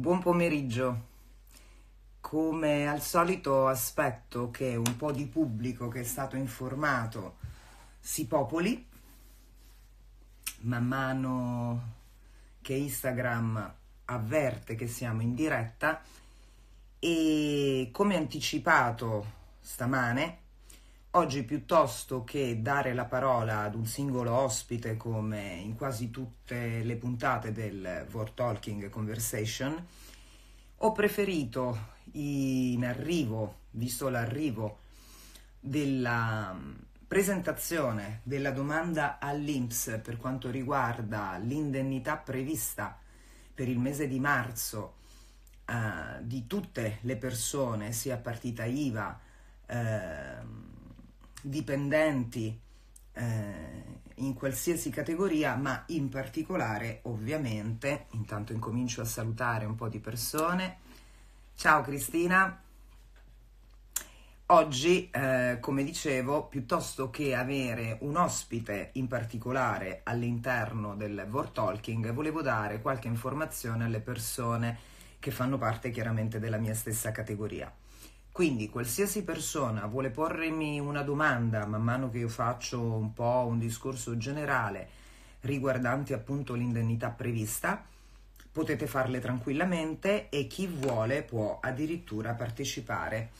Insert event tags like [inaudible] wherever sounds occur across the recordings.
Buon pomeriggio. Come al solito aspetto che un po' di pubblico che è stato informato si popoli man mano che Instagram avverte che siamo in diretta e come anticipato stamane Oggi piuttosto che dare la parola ad un singolo ospite come in quasi tutte le puntate del War Talking Conversation, ho preferito in arrivo, visto l'arrivo della mm, presentazione della domanda all'Inps per quanto riguarda l'indennità prevista per il mese di marzo eh, di tutte le persone, sia partita IVA, eh, dipendenti eh, in qualsiasi categoria, ma in particolare ovviamente, intanto incomincio a salutare un po' di persone. Ciao Cristina, Oggi, eh, come dicevo, piuttosto che avere un ospite in particolare all'interno del War Talking, volevo dare qualche informazione alle persone che fanno parte chiaramente della mia stessa categoria. Quindi qualsiasi persona vuole porremi una domanda man mano che io faccio un po' un discorso generale riguardante appunto l'indennità prevista, potete farle tranquillamente e chi vuole può addirittura partecipare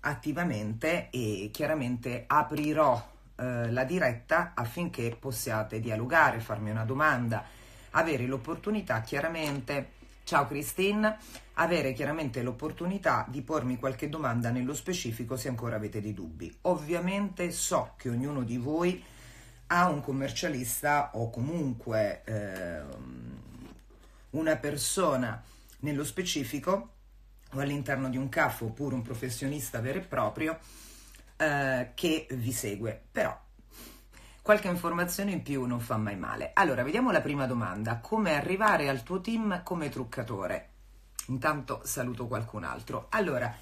attivamente e chiaramente aprirò eh, la diretta affinché possiate dialogare, farmi una domanda, avere l'opportunità chiaramente Ciao Christine, avere chiaramente l'opportunità di pormi qualche domanda nello specifico se ancora avete dei dubbi. Ovviamente so che ognuno di voi ha un commercialista o comunque eh, una persona nello specifico o all'interno di un CAF oppure un professionista vero e proprio eh, che vi segue, però Qualche informazione in più non fa mai male. Allora, vediamo la prima domanda. Come arrivare al tuo team come truccatore? Intanto saluto qualcun altro. Allora,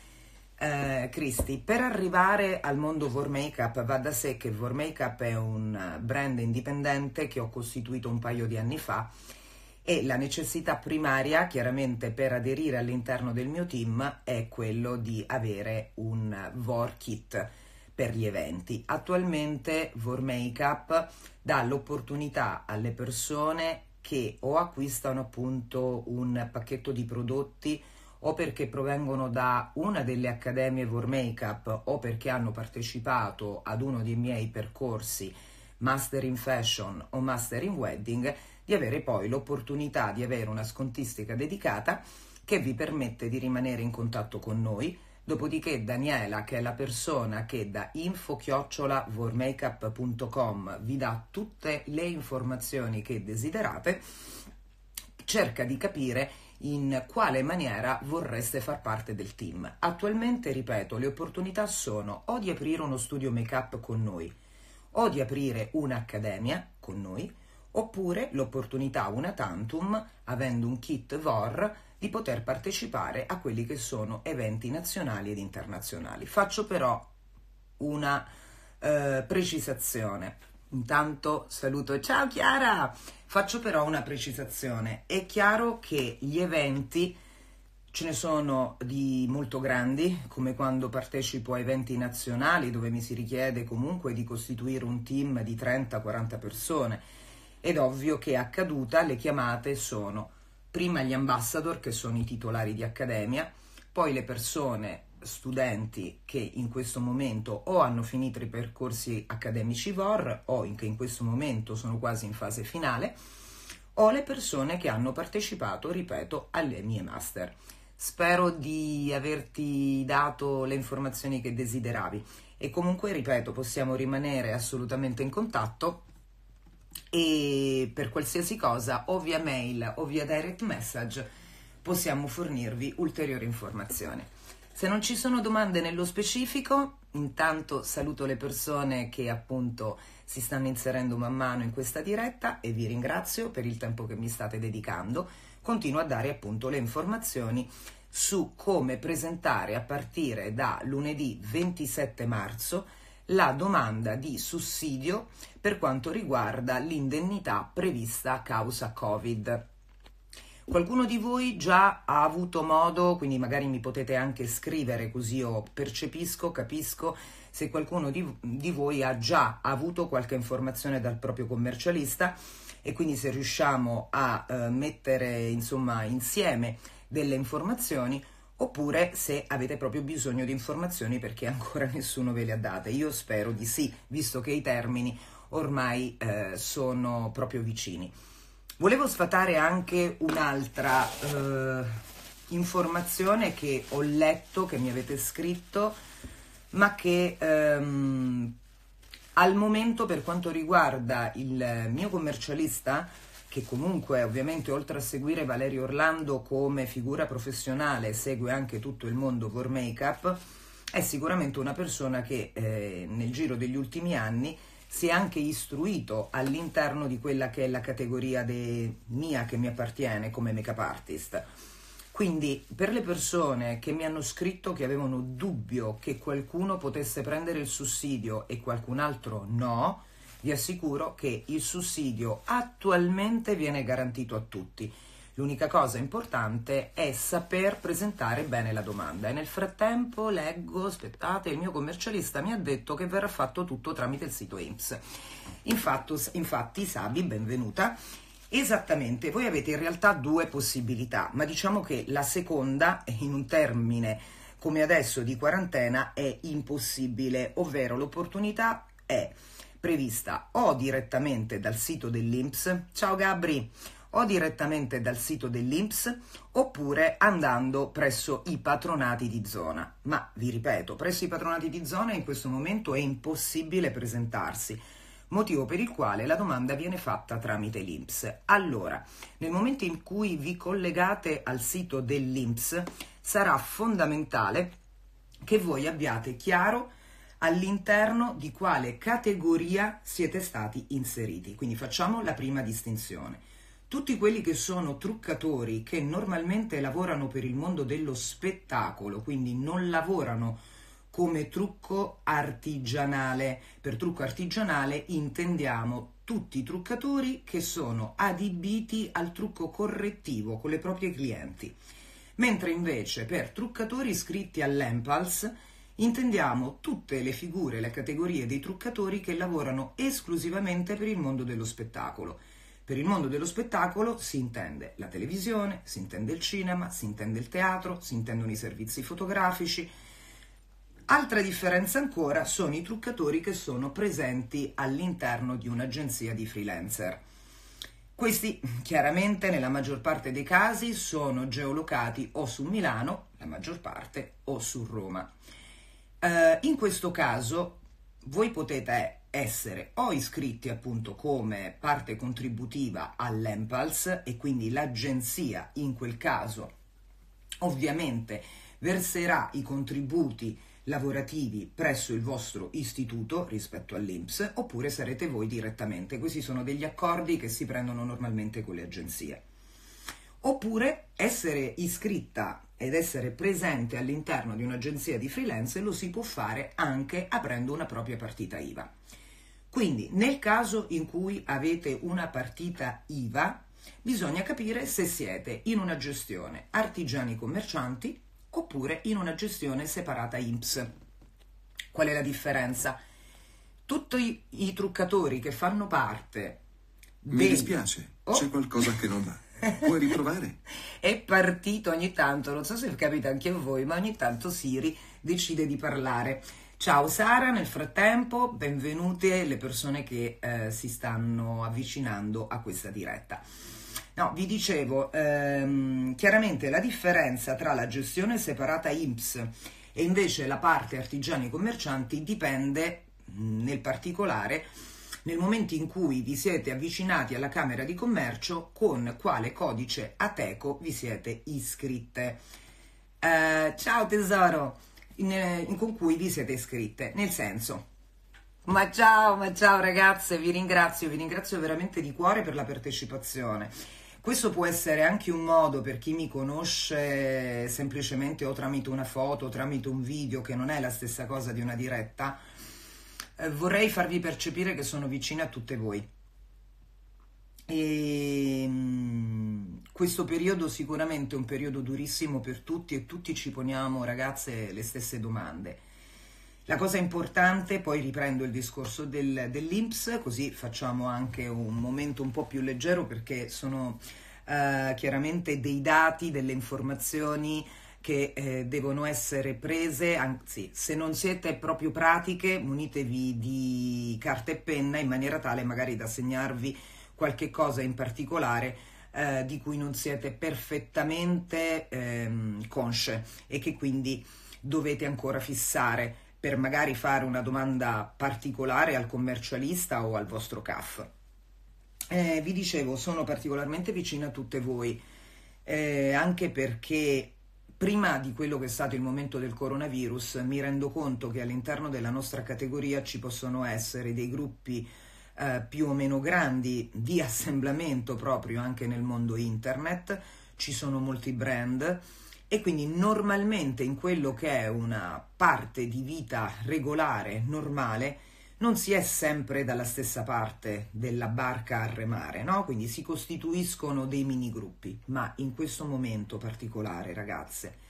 eh, Cristi, per arrivare al mondo Vor Makeup va da sé che Vor Makeup è un brand indipendente che ho costituito un paio di anni fa e la necessità primaria, chiaramente per aderire all'interno del mio team, è quello di avere un VOR kit per gli eventi. Attualmente Vor Makeup dà l'opportunità alle persone che o acquistano appunto un pacchetto di prodotti o perché provengono da una delle accademie Vor Makeup o perché hanno partecipato ad uno dei miei percorsi Master in Fashion o Master in Wedding, di avere poi l'opportunità di avere una scontistica dedicata che vi permette di rimanere in contatto con noi, Dopodiché Daniela, che è la persona che da info-vormakeup.com vi dà tutte le informazioni che desiderate, cerca di capire in quale maniera vorreste far parte del team. Attualmente, ripeto, le opportunità sono o di aprire uno studio make-up con noi, o di aprire un'accademia con noi, oppure l'opportunità una tantum, avendo un kit VOR, di poter partecipare a quelli che sono eventi nazionali ed internazionali. Faccio però una eh, precisazione. Intanto saluto, ciao Chiara! Faccio però una precisazione. È chiaro che gli eventi ce ne sono di molto grandi, come quando partecipo a eventi nazionali dove mi si richiede comunque di costituire un team di 30-40 persone. Ed ovvio che a caduta le chiamate sono prima gli ambassador, che sono i titolari di accademia, poi le persone studenti che in questo momento o hanno finito i percorsi accademici VOR o in che in questo momento sono quasi in fase finale o le persone che hanno partecipato, ripeto, alle mie master. Spero di averti dato le informazioni che desideravi e comunque, ripeto, possiamo rimanere assolutamente in contatto e per qualsiasi cosa o via mail o via direct message possiamo fornirvi ulteriori informazioni. Se non ci sono domande nello specifico, intanto saluto le persone che appunto si stanno inserendo man mano in questa diretta e vi ringrazio per il tempo che mi state dedicando. Continuo a dare appunto le informazioni su come presentare a partire da lunedì 27 marzo la domanda di sussidio per quanto riguarda l'indennità prevista a causa Covid. Qualcuno di voi già ha avuto modo, quindi magari mi potete anche scrivere così io percepisco, capisco se qualcuno di, di voi ha già avuto qualche informazione dal proprio commercialista e quindi se riusciamo a eh, mettere insomma insieme delle informazioni oppure se avete proprio bisogno di informazioni perché ancora [laughs] nessuno ve le ha date. Io spero di sì, visto che i termini ormai eh, sono proprio vicini. Volevo sfatare anche un'altra eh, informazione che ho letto, che mi avete scritto, ma che ehm, al momento per quanto riguarda il mio commercialista che comunque ovviamente oltre a seguire Valerio Orlando come figura professionale segue anche tutto il mondo for make-up, è sicuramente una persona che eh, nel giro degli ultimi anni si è anche istruito all'interno di quella che è la categoria mia che mi appartiene come make-up artist. Quindi per le persone che mi hanno scritto che avevano dubbio che qualcuno potesse prendere il sussidio e qualcun altro no, vi assicuro che il sussidio attualmente viene garantito a tutti. L'unica cosa importante è saper presentare bene la domanda e nel frattempo leggo, aspettate, il mio commercialista mi ha detto che verrà fatto tutto tramite il sito IMSS. Infatti, infatti Sabi, benvenuta. Esattamente, voi avete in realtà due possibilità, ma diciamo che la seconda, in un termine come adesso di quarantena, è impossibile, ovvero l'opportunità è prevista o direttamente dal sito dell'INPS, ciao Gabri, o direttamente dal sito dell'INPS oppure andando presso i patronati di zona. Ma vi ripeto, presso i patronati di zona in questo momento è impossibile presentarsi motivo per il quale la domanda viene fatta tramite l'INPS. Allora, nel momento in cui vi collegate al sito dell'INPS, sarà fondamentale che voi abbiate chiaro all'interno di quale categoria siete stati inseriti. Quindi facciamo la prima distinzione. Tutti quelli che sono truccatori che normalmente lavorano per il mondo dello spettacolo, quindi non lavorano come trucco artigianale. Per trucco artigianale intendiamo tutti i truccatori che sono adibiti al trucco correttivo con le proprie clienti. Mentre invece per truccatori iscritti all'Empals intendiamo tutte le figure e le categorie dei truccatori che lavorano esclusivamente per il mondo dello spettacolo. Per il mondo dello spettacolo si intende la televisione, si intende il cinema, si intende il teatro, si intendono i servizi fotografici. Altra differenza ancora sono i truccatori che sono presenti all'interno di un'agenzia di freelancer. Questi chiaramente nella maggior parte dei casi sono geolocati o su Milano, la maggior parte, o su Roma. Eh, in questo caso voi potete essere o iscritti appunto come parte contributiva all'Empals e quindi l'agenzia in quel caso ovviamente verserà i contributi lavorativi presso il vostro istituto rispetto all'INPS oppure sarete voi direttamente. Questi sono degli accordi che si prendono normalmente con le agenzie. Oppure essere iscritta ed essere presente all'interno di un'agenzia di freelance lo si può fare anche aprendo una propria partita IVA. Quindi nel caso in cui avete una partita IVA, bisogna capire se siete in una gestione artigiani commercianti oppure in una gestione separata INPS. Qual è la differenza? Tutti i, i truccatori che fanno parte... Mi dei... dispiace, oh. c'è qualcosa che non va. Puoi riprovare. [laughs] È partito ogni tanto, non so se capita anche a voi, ma ogni tanto Siri decide di parlare. Ciao Sara, nel frattempo benvenute le persone che eh, si stanno avvicinando a questa diretta. No, vi dicevo, ehm, chiaramente la differenza tra la gestione separata IMSS e invece la parte artigiani e commercianti dipende mh, mm, nel particolare nel momento in cui vi siete avvicinati alla Camera di Commercio con quale codice ATECO vi siete iscritte. Uh, ciao tesoro, in, in, eh, con cui vi siete iscritte, nel senso ma ciao, ma ciao ragazze, vi ringrazio, vi ringrazio veramente di cuore per la partecipazione. Questo può essere anche un modo per chi mi conosce semplicemente o tramite una foto o tramite un video, che non è la stessa cosa di una diretta, eh, vorrei farvi percepire che sono vicina a tutte voi. E, ehm, questo periodo sicuramente è un periodo durissimo per tutti e tutti ci poniamo, ragazze, le stesse domande. La cosa importante, poi riprendo il discorso del, dell'INPS, così facciamo anche un momento un po' più leggero perché sono eh, chiaramente dei dati, delle informazioni che eh, devono essere prese, anzi se non siete proprio pratiche munitevi di carta e penna in maniera tale magari da segnarvi qualche cosa in particolare eh, di cui non siete perfettamente ehm, consce e che quindi dovete ancora fissare per magari fare una domanda particolare al commercialista o al vostro CAF. Eh, vi dicevo, sono particolarmente vicina a tutte voi, eh, anche perché Prima di quello che è stato il momento del coronavirus, mi rendo conto che all'interno della nostra categoria ci possono essere dei gruppi eh, più o meno grandi di [laughs] assemblamento proprio anche nel mondo internet, ci sono molti brand e quindi normalmente in quello che è una parte di vita regolare, normale, non si è sempre dalla stessa parte della barca a remare, no? Quindi si costituiscono dei mini gruppi, ma in questo momento particolare, ragazze,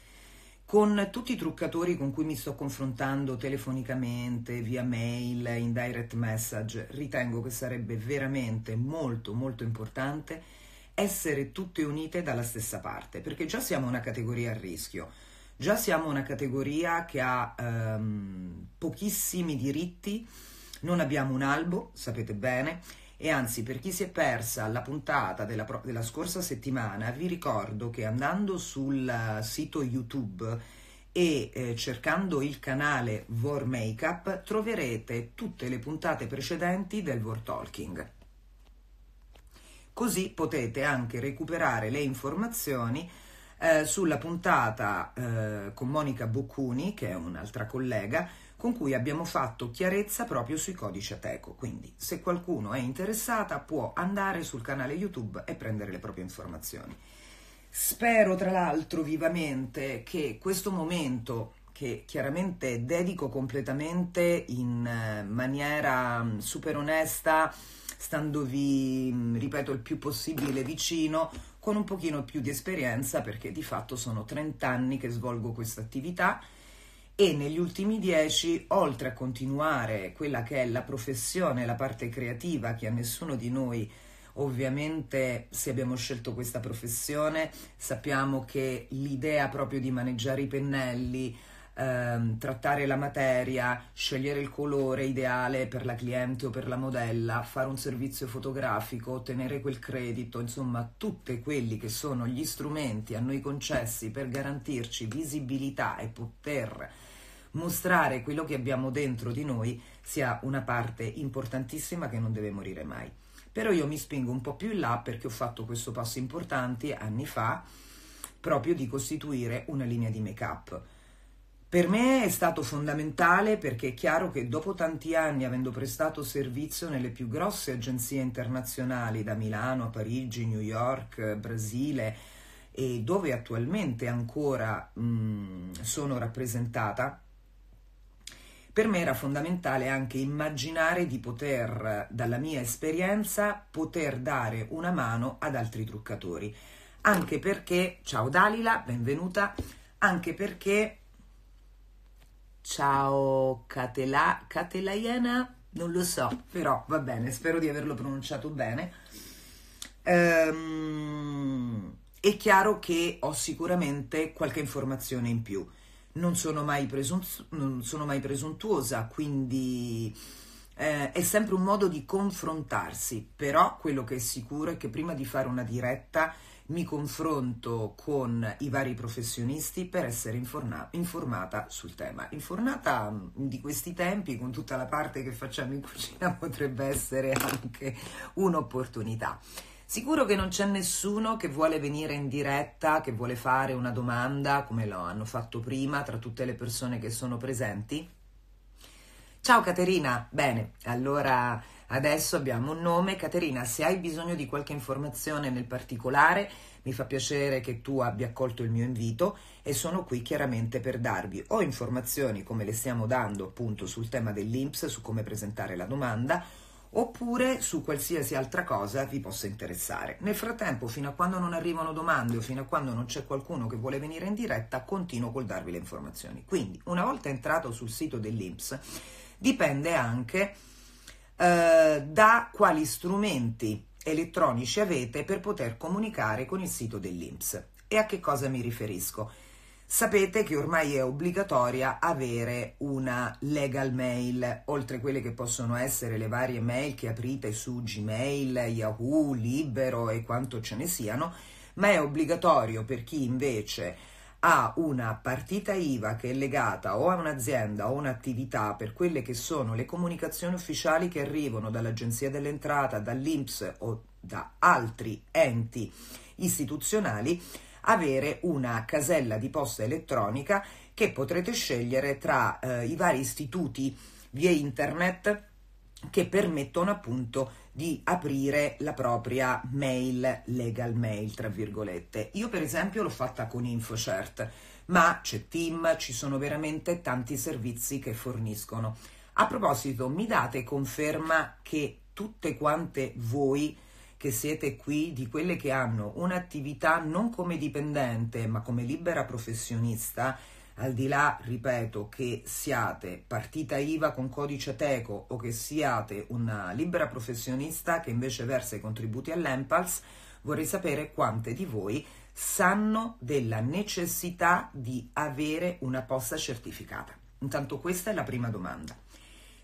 con tutti i truccatori con cui mi sto confrontando telefonicamente, via mail, in direct message, ritengo che sarebbe veramente molto molto importante essere tutte unite dalla stessa parte, perché già siamo una categoria a rischio, già siamo una categoria che ha ehm, pochissimi diritti non abbiamo un albo, sapete bene, e anzi per chi si è persa la puntata della, della scorsa settimana vi ricordo che andando sul eh, sito YouTube e eh, cercando il canale Vor Makeup troverete tutte le puntate precedenti del Vor Talking. Così potete anche recuperare le informazioni eh, sulla puntata eh, con Monica Boccuni, che è un'altra collega, con cui abbiamo fatto chiarezza proprio sui codici Ateco. Quindi, se qualcuno è interessata, può andare sul canale YouTube e prendere le proprie informazioni. Spero tra l'altro vivamente che questo momento, che chiaramente dedico completamente in eh, maniera mm, super onesta, standovi, mm, ripeto, il più possibile vicino, con un pochino più di esperienza, perché di fatto sono 30 anni che svolgo questa attività e negli ultimi dieci, oltre a continuare quella che è la professione, la parte creativa che a nessuno di noi Ovviamente se abbiamo scelto questa professione sappiamo che l'idea proprio di maneggiare i pennelli, ehm, trattare la materia, scegliere il colore ideale per la cliente o per la modella, fare un servizio fotografico, ottenere quel credito, insomma tutti quelli che sono gli strumenti a noi concessi per garantirci visibilità e poter mostrare quello che abbiamo dentro di noi sia una parte importantissima che non deve morire mai. Però io mi spingo un po' più in là perché ho fatto questo passo importante anni fa proprio di costituire una linea di make-up. Per me è stato fondamentale perché è chiaro che dopo tanti anni, avendo prestato servizio nelle più grosse agenzie internazionali, da Milano a Parigi, New York, Brasile, e dove attualmente ancora mh, mm, sono rappresentata, per me era fondamentale anche immaginare di poter, dalla mia esperienza, poter dare una mano ad altri truccatori. Anche perché, ciao Dalila, benvenuta, anche perché, ciao Catela, Catelaiena, non lo so, però va bene, spero di averlo pronunciato bene. Ehm, è chiaro che ho sicuramente qualche informazione in più non sono mai, presuntu- non sono mai presuntuosa, quindi eh, è sempre un modo di confrontarsi, però quello che è sicuro è che prima di fare una diretta mi confronto con i vari professionisti per essere informa- informata sul tema. Infornata mm, di questi tempi, con tutta la parte che facciamo in cucina, [laughs] potrebbe essere anche un'opportunità. Sicuro che non c'è nessuno che vuole venire in diretta, che vuole fare una domanda, come lo hanno fatto prima tra tutte le persone che sono presenti? Ciao Caterina, bene, allora adesso abbiamo un nome. Caterina, se hai bisogno di qualche informazione nel particolare, mi fa piacere che tu abbia accolto il mio invito e sono qui chiaramente per darvi o informazioni come le stiamo dando appunto sul tema dell'INPS, su come presentare la domanda, oppure su qualsiasi altra cosa vi possa interessare. Nel frattempo, fino a quando non arrivano domande o fino a quando non c'è qualcuno che vuole venire in diretta, continuo col darvi le informazioni. Quindi, una volta entrato sul sito dell'Inps, dipende anche eh, da quali strumenti elettronici avete per poter comunicare con il sito dell'Inps. E a che cosa mi riferisco? Sapete che ormai è obbligatoria avere una legal mail, oltre quelle che possono essere le varie mail che aprite su Gmail, Yahoo, Libero e quanto ce ne siano, ma è obbligatorio per chi invece ha una partita IVA che è legata o a un'azienda o un'attività per quelle che sono le comunicazioni ufficiali che arrivano dall'Agenzia dell'Entrata, dall'Inps o da altri enti istituzionali avere una casella di posta elettronica che potrete scegliere tra eh, i vari istituti via internet che permettono appunto di aprire la propria mail, legal mail, tra virgolette. Io per esempio l'ho fatta con InfoCert, ma c'è Team, ci sono veramente tanti servizi che forniscono. A proposito, mi date conferma che tutte quante voi che siete qui, di quelle che hanno un'attività non come dipendente ma come libera professionista, al di là, ripeto, che siate partita IVA con codice TECO o che siate una libera professionista che invece versa i contributi all'Empals, vorrei sapere quante di voi sanno della necessità di avere una posta certificata. Intanto questa è la prima domanda.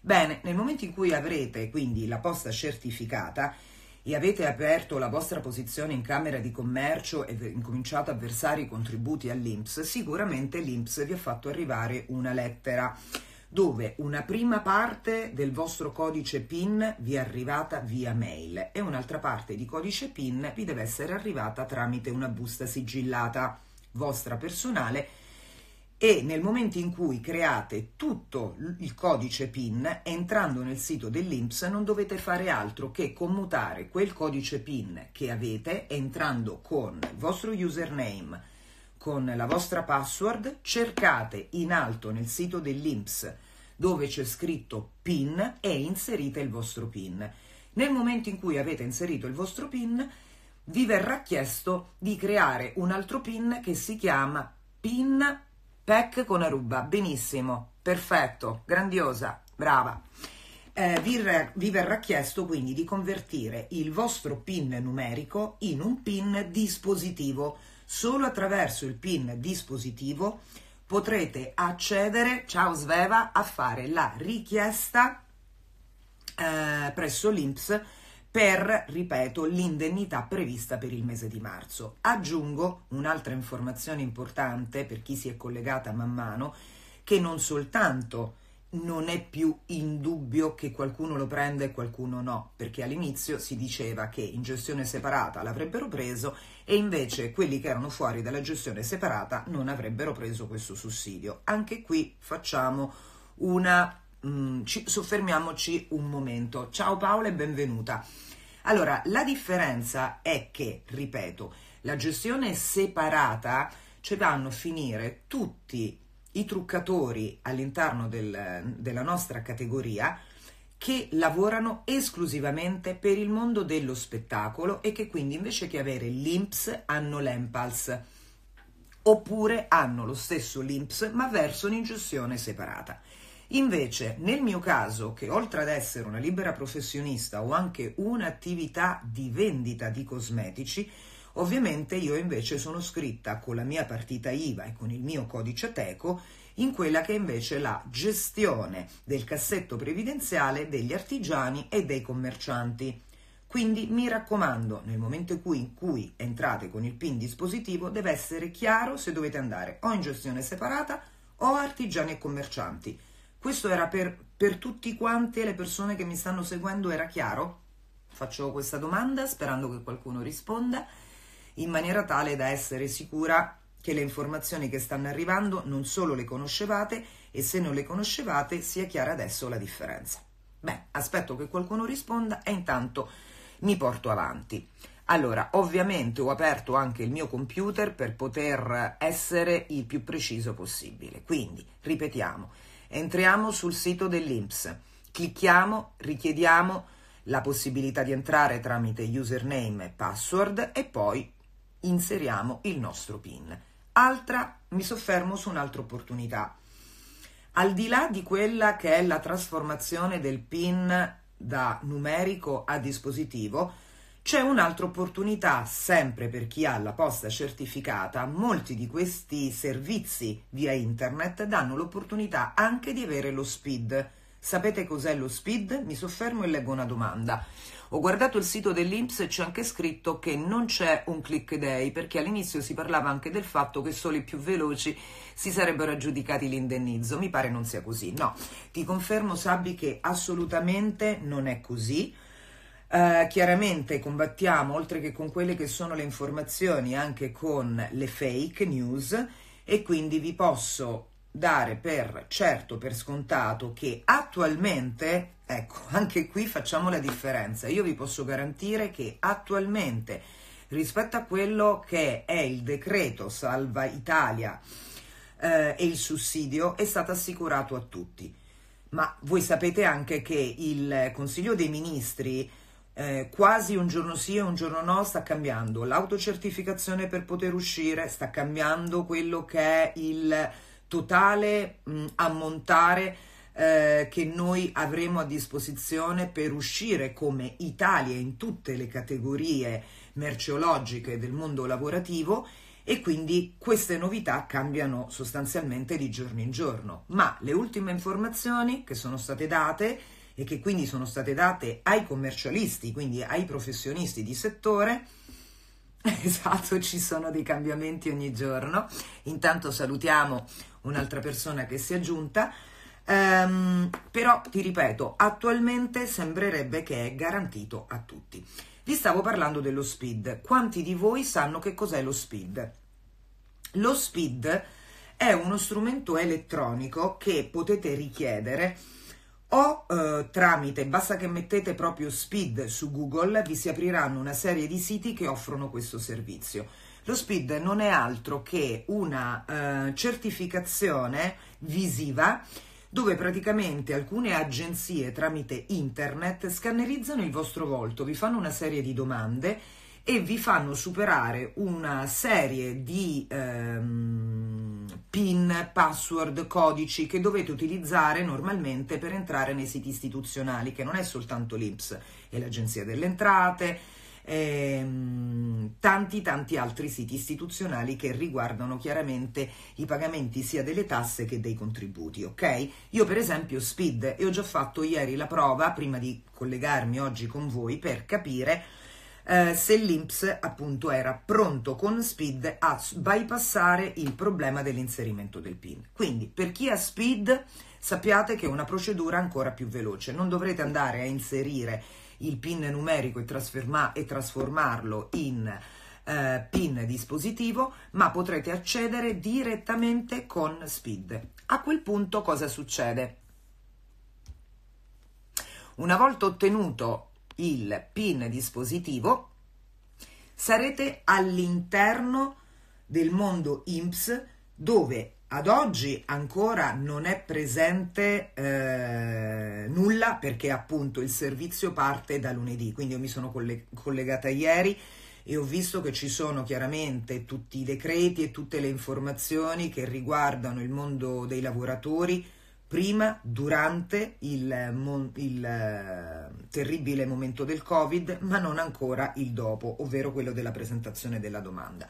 Bene, nel momento in cui avrete quindi la posta certificata, e avete aperto la vostra posizione in Camera di Commercio e incominciato a versare i contributi all'INPS, sicuramente l'INPS vi ha fatto arrivare una lettera dove una prima parte del vostro codice PIN vi è arrivata via mail e un'altra parte di codice PIN vi deve essere arrivata tramite una busta sigillata vostra personale e nel momento in cui create tutto il codice PIN, entrando nel sito dell'INPS non dovete fare altro che commutare quel codice PIN che avete entrando con il vostro username, con la vostra password, cercate in alto nel sito dell'INPS dove c'è scritto PIN e inserite il vostro PIN. Nel momento in cui avete inserito il vostro PIN, vi verrà chiesto di creare un altro PIN che si chiama PIN Peck con Aruba, benissimo, perfetto, grandiosa, brava. Eh, vi, re, vi, verrà chiesto quindi di convertire il vostro PIN numerico in un PIN dispositivo. Solo attraverso il PIN dispositivo potrete accedere, ciao Sveva, a fare la richiesta eh, presso l'INPS per, ripeto, l'indennità prevista per il mese di marzo. Aggiungo un'altra informazione importante per chi si è collegata man mano, che non soltanto non è più in dubbio che qualcuno lo prenda e qualcuno no, perché all'inizio si diceva che in gestione separata l'avrebbero preso e invece quelli che erano fuori dalla gestione separata non avrebbero preso questo sussidio. Anche qui facciamo una Mm, ci, soffermiamoci un momento. Ciao Paola e benvenuta. Allora, la differenza è che, ripeto, la gestione separata ci cioè, vanno a finire tutti i truccatori all'interno del, della nostra categoria che lavorano esclusivamente per il mondo dello spettacolo e che quindi invece che avere l'IMPS hanno l'EMPALS oppure hanno lo stesso l'IMPS ma verso un'ingestione separata. Invece, nel mio caso, che oltre ad essere una libera professionista ho anche un'attività di vendita di cosmetici, ovviamente io invece sono scritta con la mia partita IVA e con il mio codice teco in quella che è invece la gestione del cassetto previdenziale degli artigiani e dei commercianti. Quindi mi raccomando, nel momento in cui, in cui, entrate con il PIN dispositivo, deve essere chiaro se dovete andare o in gestione separata o artigiani e commercianti. Questo era per, per tutti quanti le persone che mi stanno seguendo, era chiaro? Faccio questa domanda sperando che qualcuno risponda in maniera tale da essere sicura che le informazioni che stanno arrivando non solo le conoscevate e se non le conoscevate sia chiara adesso la differenza. Beh, aspetto che qualcuno risponda e intanto mi porto avanti. Allora, ovviamente ho aperto anche il mio computer per poter essere il più preciso possibile. Quindi, ripetiamo, Entriamo sul sito dell'INPS, clicchiamo, richiediamo la possibilità di entrare tramite username e password e poi inseriamo il nostro PIN. Altra, mi soffermo su un'altra opportunità. Al di là di quella che è la trasformazione del PIN da numerico a dispositivo, c'è un'altra opportunità sempre per chi ha la posta certificata. Molti di questi servizi via internet danno l'opportunità anche di avere lo SPID. Sapete cos'è lo SPID? Mi soffermo e leggo una domanda. Ho guardato il sito dell'Inps e c'è anche scritto che non c'è un click day perché all'inizio si parlava anche del fatto che solo i più veloci si sarebbero aggiudicati l'indennizzo. Mi pare non sia così. No, ti confermo Sabbi che assolutamente non è così Uh, chiaramente combattiamo, oltre che con quelle che sono le informazioni, anche con le fake news e quindi vi posso dare per certo, per scontato che attualmente, ecco, [laughs] anche qui facciamo la differenza. Io vi posso garantire che attualmente rispetto a quello che è il decreto Salva Italia eh, e il sussidio è stato assicurato a tutti. Ma voi sapete anche che il Consiglio dei Ministri eh, quasi un giorno sì e un giorno no sta cambiando l'autocertificazione per poter uscire, sta cambiando quello che è il totale mh, ammontare eh, che noi avremo a disposizione per uscire come Italia in tutte le categorie merceologiche del mondo lavorativo e quindi queste novità cambiano sostanzialmente di giorno in giorno. Ma le ultime informazioni che sono state date e che quindi sono state date ai commercialisti, quindi ai professionisti di settore. [laughs] Esatto, ci sono dei cambiamenti ogni giorno. Intanto salutiamo un'altra persona che si è aggiunta. Um, però ti ripeto, attualmente sembrerebbe che è garantito a tutti. Vi stavo parlando dello SPID. Quanti di voi sanno che cos'è lo SPID? Lo SPID è uno strumento elettronico che potete richiedere o eh, tramite, basta che mettete proprio Speed su Google, vi si apriranno una serie di siti che offrono questo servizio. Lo Speed non è altro che una eh, certificazione visiva dove praticamente alcune agenzie tramite internet scannerizzano il vostro volto, vi fanno una serie di domande e vi fanno superare una serie di ehm, PIN, password, codici che dovete utilizzare normalmente per entrare nei siti istituzionali, che non è soltanto l'IPS, è l'Agenzia delle Entrate, ehm, tanti tanti altri siti istituzionali che riguardano chiaramente i pagamenti sia delle tasse che dei contributi, ok? Io per esempio Speed, e ho già fatto ieri la prova prima di collegarmi oggi con voi per capire eh, se l'INPS appunto era pronto con SPID a bypassare il problema dell'inserimento del PIN. Quindi per chi ha SPID sappiate che è una procedura ancora più veloce, non dovrete andare a inserire il PIN numerico e, trasforma- e trasformarlo in eh, PIN dispositivo, ma potrete accedere direttamente con SPID. A quel punto cosa succede? Una volta ottenuto il PIN dispositivo, sarete all'interno del mondo IMSS dove ad oggi ancora non è presente eh, nulla perché appunto il servizio parte da lunedì, quindi io mi sono colleg- collegata ieri e ho visto che ci sono chiaramente tutti i decreti e tutte le informazioni che riguardano il mondo dei lavoratori prima, durante il, il eh, terribile momento del Covid, ma non ancora il dopo, ovvero quello della presentazione della domanda.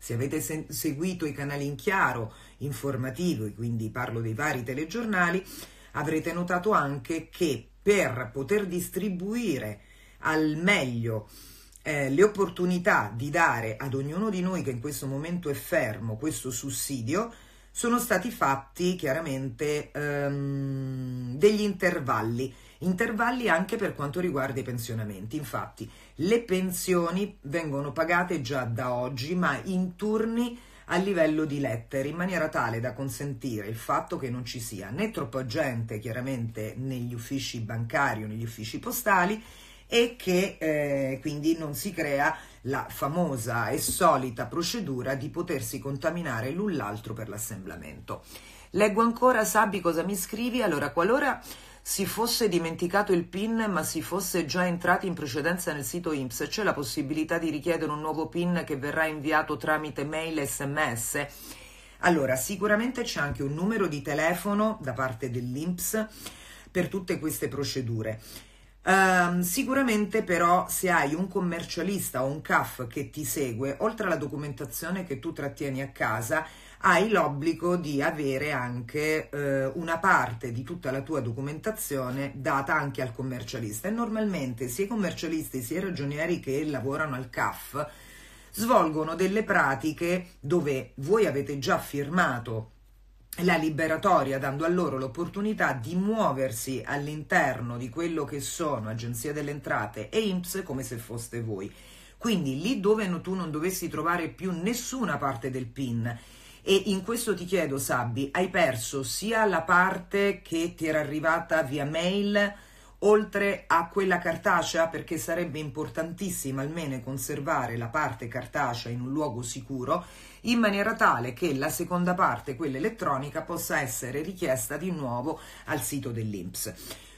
Se avete se- seguito i canali in chiaro informativi, quindi parlo dei vari telegiornali, avrete notato anche che per poter distribuire al meglio eh, le opportunità di dare ad ognuno di noi che in questo momento è fermo questo sussidio, sono stati fatti chiaramente ehm, degli intervalli, intervalli anche per quanto riguarda i pensionamenti. Infatti le pensioni vengono pagate già da oggi, ma in turni a livello di lettere, in maniera tale da consentire il fatto che non ci sia né troppa gente chiaramente negli uffici bancari o negli uffici postali e che eh, quindi non si crea la famosa e solita procedura di potersi contaminare l'un l'altro per l'assemblamento. Leggo ancora, Sabbi cosa mi scrivi? Allora, qualora si fosse dimenticato il PIN ma si fosse già entrati in precedenza nel sito IMSS, c'è la possibilità di richiedere un nuovo PIN che verrà inviato tramite mail e sms? Allora, sicuramente c'è anche un numero di telefono da parte dell'IMSS per tutte queste procedure. Um, sicuramente però se hai un commercialista o un CAF che ti segue, oltre alla documentazione che tu trattieni a casa, hai l'obbligo di avere anche eh, una parte di tutta la tua documentazione data anche al commercialista e normalmente sia i commercialisti sia i ragionieri che lavorano al CAF svolgono delle pratiche dove voi avete già firmato la liberatoria dando a loro l'opportunità di muoversi all'interno di quello che sono Agenzia delle Entrate e INPS come se foste voi. Quindi lì dove tu non dovessi trovare più nessuna parte del PIN e in questo ti chiedo Sabbi, hai perso sia la parte che ti era arrivata via mail oltre a quella cartacea perché sarebbe importantissima almeno conservare la parte cartacea in un luogo sicuro in maniera tale che la seconda parte, quella elettronica, possa essere richiesta di nuovo al sito dell'INPS.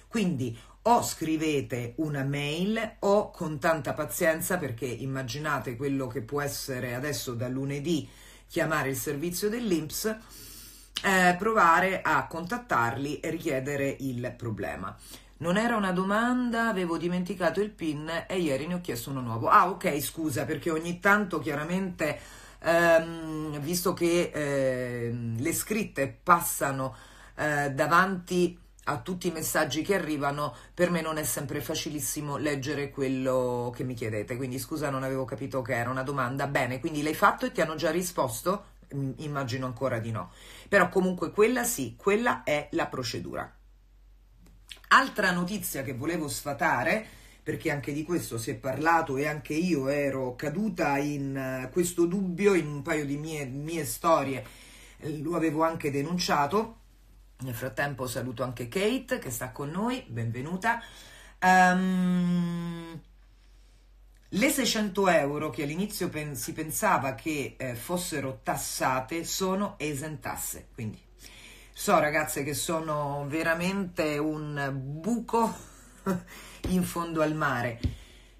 Quindi o scrivete una mail o con tanta pazienza perché immaginate quello che può essere adesso da lunedì chiamare il servizio dell'INPS eh, provare a contattarli e richiedere il problema. Non era una domanda, avevo dimenticato il PIN e ieri ne ho chiesto uno nuovo. Ah, ok, scusa, perché ogni tanto chiaramente, ehm, visto che ehm, le scritte passano eh, davanti a tutti i messaggi che arrivano, per me non è sempre facilissimo leggere quello che mi chiedete. Quindi scusa, non avevo capito che era una domanda. Bene, quindi l'hai fatto e ti hanno già risposto? Mm, immagino ancora di no. Però comunque quella sì, quella è la procedura. Altra notizia che volevo sfatare, perché anche di questo si è parlato e anche io ero caduta in eh, questo dubbio in un paio di mie, mie storie, lo avevo anche denunciato. Nel frattempo saluto anche Kate che sta con noi, benvenuta. Um, le 600 euro che all'inizio pen- si pensava che eh, fossero tassate sono esentasse, quindi So ragazze che sono veramente un buco [laughs] in fondo al mare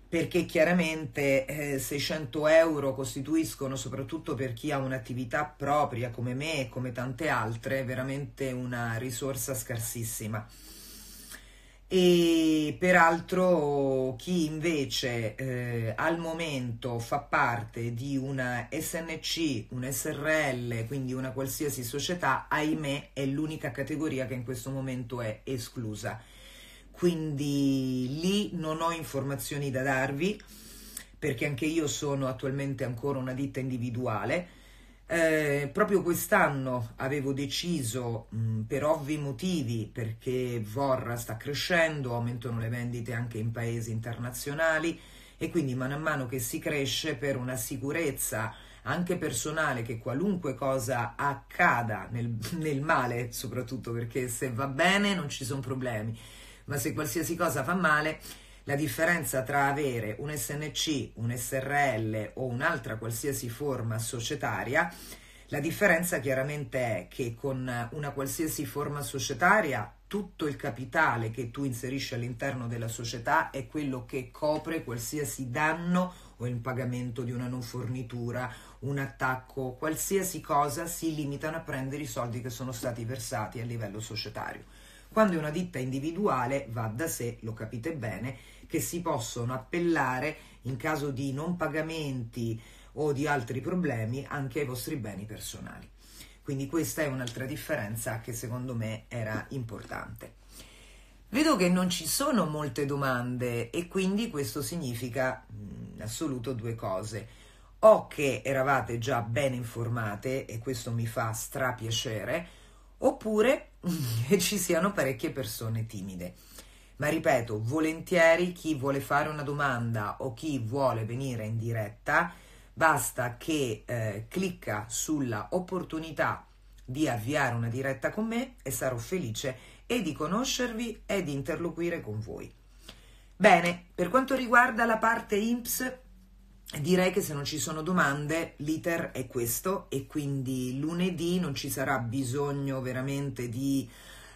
perché chiaramente eh, 600 euro costituiscono, soprattutto per chi ha un'attività propria come me e come tante altre, veramente una risorsa scarsissima e peraltro chi invece eh, al momento fa parte di una SNC, un SRL, quindi una qualsiasi società, ahimè è l'unica categoria che in questo momento è esclusa. Quindi lì non ho informazioni da darvi perché anche io sono attualmente ancora una ditta individuale eh, proprio quest'anno avevo deciso, mh, mm, per ovvi motivi, perché Vorra sta crescendo, aumentano le vendite anche in paesi internazionali e quindi mano a mano che si cresce per una sicurezza anche personale che qualunque cosa accada nel, nel male, soprattutto perché se va bene non ci sono problemi, ma se qualsiasi cosa fa male la differenza tra avere un SNC, un SRL o un'altra qualsiasi forma societaria, la differenza chiaramente è che con una qualsiasi forma societaria tutto il capitale che tu inserisci all'interno della società è quello che copre qualsiasi danno o il pagamento di una non fornitura, un attacco, qualsiasi cosa si limitano a prendere i soldi che sono stati versati a livello societario. Quando è una ditta individuale va da sé, lo capite bene, che si possono appellare in caso di non pagamenti o di altri problemi anche ai vostri beni personali. Quindi questa è un'altra differenza che secondo me era importante. Vedo che non ci sono molte domande e quindi questo significa in assoluto due cose. O che eravate già ben informate e questo mi fa strapiacere, oppure [laughs] che ci siano parecchie persone timide ma ripeto, volentieri chi vuole fare una domanda o chi vuole venire in diretta, basta che eh, clicca sulla opportunità di avviare una diretta con me e sarò felice e di conoscervi e di interloquire con voi. Bene, per quanto riguarda la parte IMPS, direi che se non ci sono domande, l'iter è questo e quindi lunedì non ci sarà bisogno veramente di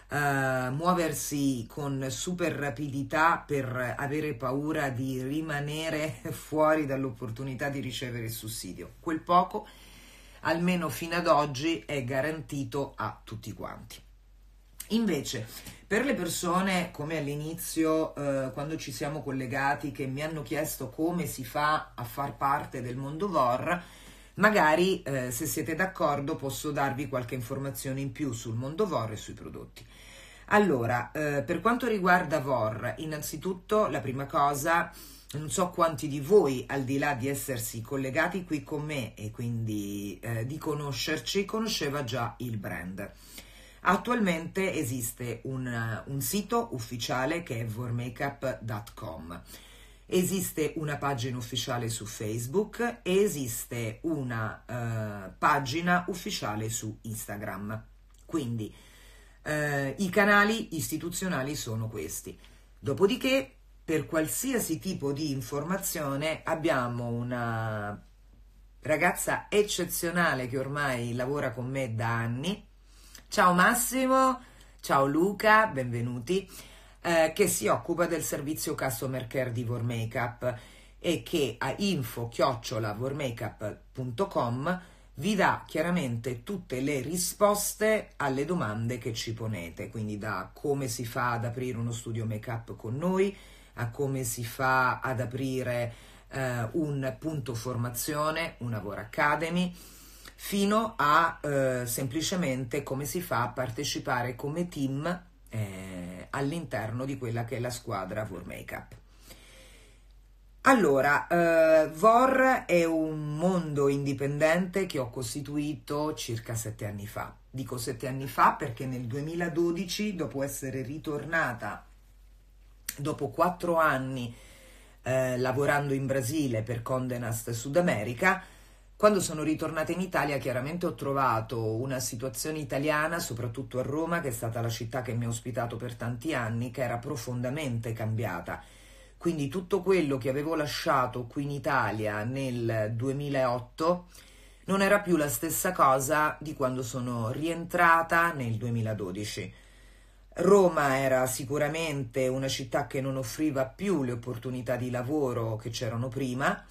eh, muoversi con super rapidità per avere paura di rimanere [laughs] fuori dall'opportunità di ricevere il sussidio. Quel poco, almeno fino ad oggi, è garantito a tutti quanti. Invece, per le persone come all'inizio, eh, quando ci siamo collegati, che mi hanno chiesto come si fa a far parte del mondo VOR, magari eh, se siete d'accordo posso darvi qualche informazione in più sul mondo VOR e sui prodotti. Allora, eh, per quanto riguarda VOR, innanzitutto la prima cosa, non so quanti di voi, al di là di essersi collegati qui con me e quindi eh, di conoscerci, conosceva già il brand. Attualmente esiste un, un sito ufficiale che è vormakeup.com. Esiste una pagina ufficiale su Facebook e esiste una eh, pagina ufficiale su Instagram. Quindi eh, i canali istituzionali sono questi. Dopodiché, per qualsiasi tipo di informazione, abbiamo una ragazza eccezionale che ormai lavora con me da anni. Ciao Massimo, ciao Luca, benvenuti, eh, che si occupa del servizio customer care di Vormakeup e che a info-vormakeup.com vi dà chiaramente tutte le risposte alle domande che ci ponete, quindi da come si fa ad aprire uno studio make up con noi, a come si fa ad aprire eh, un punto formazione, una Vora Academy, fino a eh, semplicemente come si fa a partecipare come team eh, all'interno di quella che è la squadra Vor Makeup. Allora, eh, VOR è un mondo indipendente che ho costituito circa sette anni fa. Dico sette anni fa perché nel 2012, dopo essere ritornata dopo quattro anni eh, lavorando in Brasile per Condenast Sud America, quando sono ritornata in Italia chiaramente ho trovato una situazione italiana, soprattutto a Roma, che è stata la città che mi ha ospitato per tanti anni, che era profondamente cambiata quindi tutto quello che avevo lasciato qui in Italia nel 2008 non era più la stessa cosa di quando sono rientrata nel 2012. Roma era sicuramente una città che non offriva più le opportunità di lavoro che c'erano prima,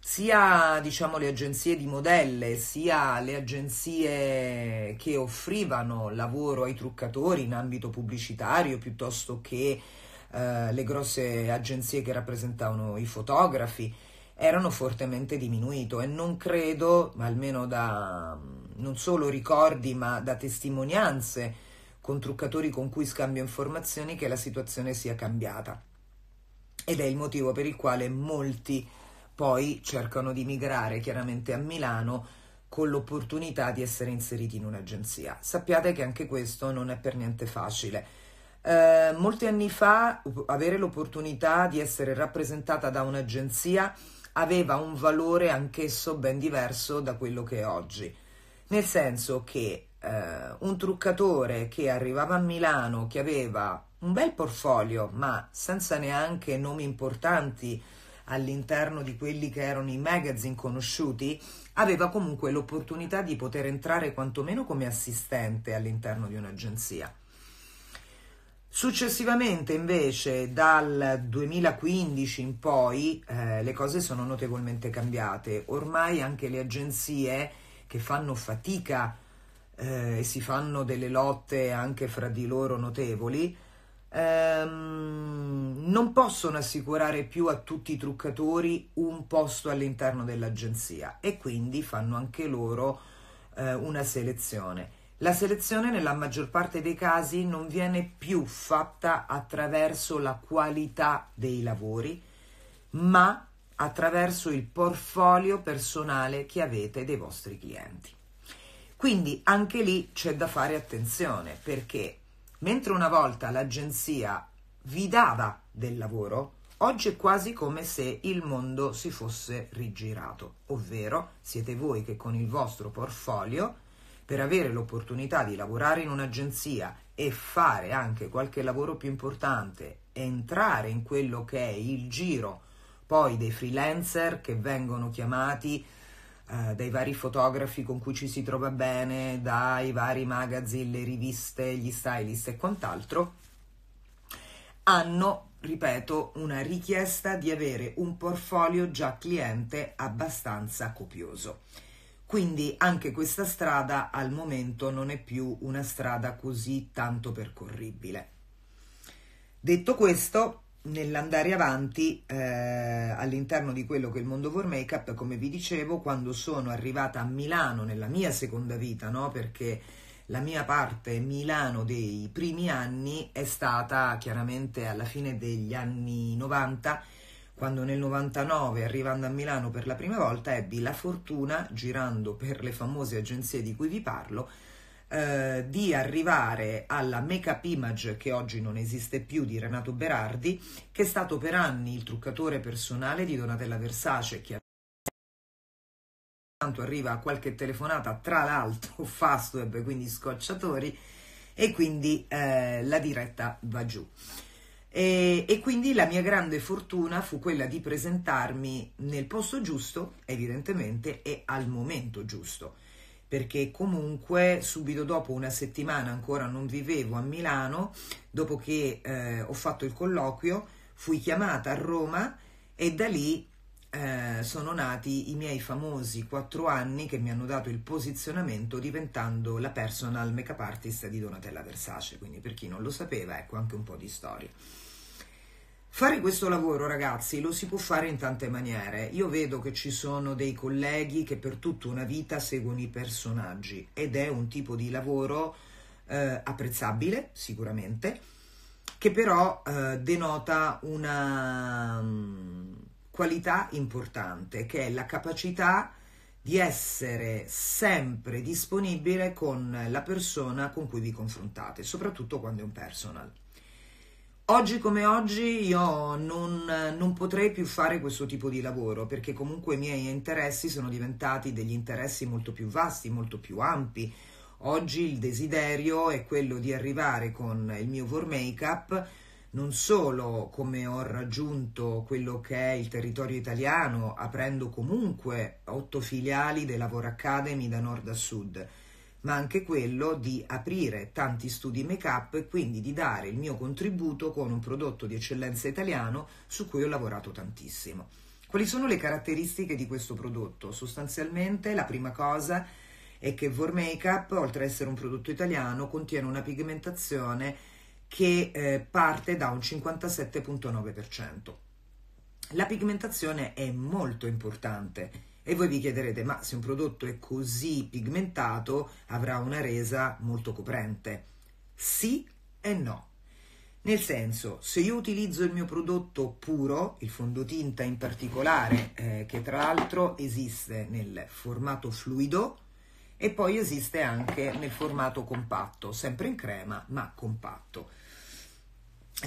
sia diciamo, le agenzie di modelle, sia le agenzie che offrivano lavoro ai truccatori in ambito pubblicitario piuttosto che eh, le grosse agenzie che rappresentavano i fotografi erano fortemente diminuito e non credo, ma almeno da non solo ricordi ma da testimonianze con truccatori con cui scambio informazioni che la situazione sia cambiata. Ed è il motivo per il quale molti poi cercano di migrare chiaramente a Milano con l'opportunità di essere inseriti in un'agenzia. Sappiate che anche questo non è per niente facile eh, molti anni fa avere l'opportunità di essere rappresentata da un'agenzia aveva un valore anch'esso ben diverso da quello che è oggi, nel senso che eh, un truccatore che arrivava a Milano, che aveva un bel portfolio, ma senza neanche nomi importanti all'interno di quelli che erano i magazine conosciuti, aveva comunque l'opportunità di poter entrare quantomeno come assistente all'interno di un'agenzia. Successivamente invece dal 2015 in poi eh, le cose sono notevolmente cambiate, ormai anche le agenzie che fanno fatica eh, e si fanno delle lotte anche fra di loro notevoli, ehm, non possono assicurare più a tutti i truccatori un posto all'interno dell'agenzia e quindi fanno anche loro eh, una selezione la selezione nella maggior parte dei casi non viene più fatta attraverso la qualità dei lavori, ma attraverso il portfolio personale che avete dei vostri clienti. Quindi anche lì c'è da fare attenzione perché mentre una volta l'agenzia vi dava del lavoro, oggi è quasi come se il mondo si fosse rigirato, ovvero siete voi che con il vostro portfolio per avere l'opportunità di lavorare in un'agenzia e fare anche qualche lavoro più importante, entrare in quello che è il giro poi dei freelancer che vengono chiamati eh, dai vari fotografi con cui ci si trova bene, dai vari magazine, le riviste, gli stylist e quant'altro, hanno, ripeto, una richiesta di avere un portfolio già cliente abbastanza copioso. Quindi anche questa strada al momento non è più una strada così tanto percorribile. Detto questo, nell'andare avanti eh, all'interno di quello che è il mondo for makeup, come vi dicevo, quando sono arrivata a Milano nella mia seconda vita, no? perché la mia parte Milano dei primi anni è stata chiaramente alla fine degli anni 90 quando nel 99, arrivando a Milano per la prima volta, ebbi la fortuna, girando per le famose agenzie di cui vi parlo, eh, di arrivare alla make image che oggi non esiste più di Renato Berardi, che è stato per anni il truccatore personale di Donatella Versace, che tanto arriva a qualche telefonata, tra l'altro [laughs] fast web, quindi scocciatori, e quindi eh, la diretta va giù. E, eh, e, quindi la mia grande fortuna fu quella di presentarmi nel posto giusto, evidentemente, e al momento giusto, perché comunque subito dopo una settimana ancora non vivevo a Milano, dopo che eh, ho fatto il colloquio, fui chiamata a Roma e da lì eh, sono nati i miei famosi quattro anni che mi hanno dato il posizionamento diventando la personal make-up artist di Donatella Versace, quindi per chi non lo sapeva ecco anche un po' di storia. Fare questo lavoro, ragazzi, lo si può fare in tante maniere. Io vedo che ci sono dei colleghi che per tutta una vita seguono i personaggi ed è un tipo di lavoro eh, apprezzabile, sicuramente, che però eh, denota una um, qualità importante, che è la capacità di essere sempre disponibile con la persona con cui vi confrontate, soprattutto quando è un personal. Oggi come oggi io non, non, potrei più fare questo tipo di lavoro perché comunque i miei interessi sono diventati degli interessi molto più vasti, molto più ampi. Oggi il desiderio è quello di arrivare con il mio vor makeup non solo come ho raggiunto quello che è il territorio italiano aprendo comunque otto filiali della Vor Academy da nord a sud, ma anche quello di aprire tanti studi make-up e quindi di dare il mio contributo con un prodotto di eccellenza italiano su cui ho lavorato tantissimo. Quali sono le caratteristiche di questo prodotto? Sostanzialmente la prima cosa è che Vor Makeup, oltre ad essere un prodotto italiano, contiene una pigmentazione che eh, parte da un 57.9%. La pigmentazione è molto importante e voi vi chiederete, ma se un prodotto è così pigmentato avrà una resa molto coprente? Sì e no. Nel senso, se io utilizzo il mio prodotto puro, il fondotinta in particolare, eh, che tra l'altro esiste nel formato fluido e poi esiste anche nel formato compatto, sempre in crema ma compatto.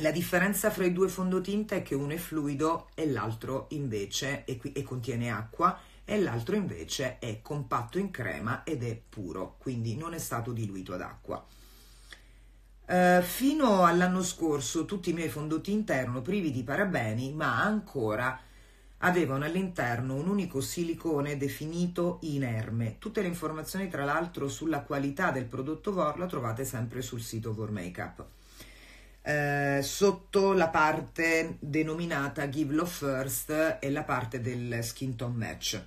La differenza fra i due fondotinta è che uno è fluido e l'altro invece e, qui, e contiene acqua e l'altro invece è compatto in crema ed è puro, quindi non è stato diluito ad acqua. Uh, fino all'anno scorso tutti i miei fondotti interno privi di parabeni, ma ancora avevano all'interno un unico silicone definito inerme. Tutte le informazioni, tra l'altro, sulla qualità del prodotto VOR la trovate sempre sul sito VOR Makeup. Uh, sotto la parte denominata Give Love First e la parte del Skin Tone Match.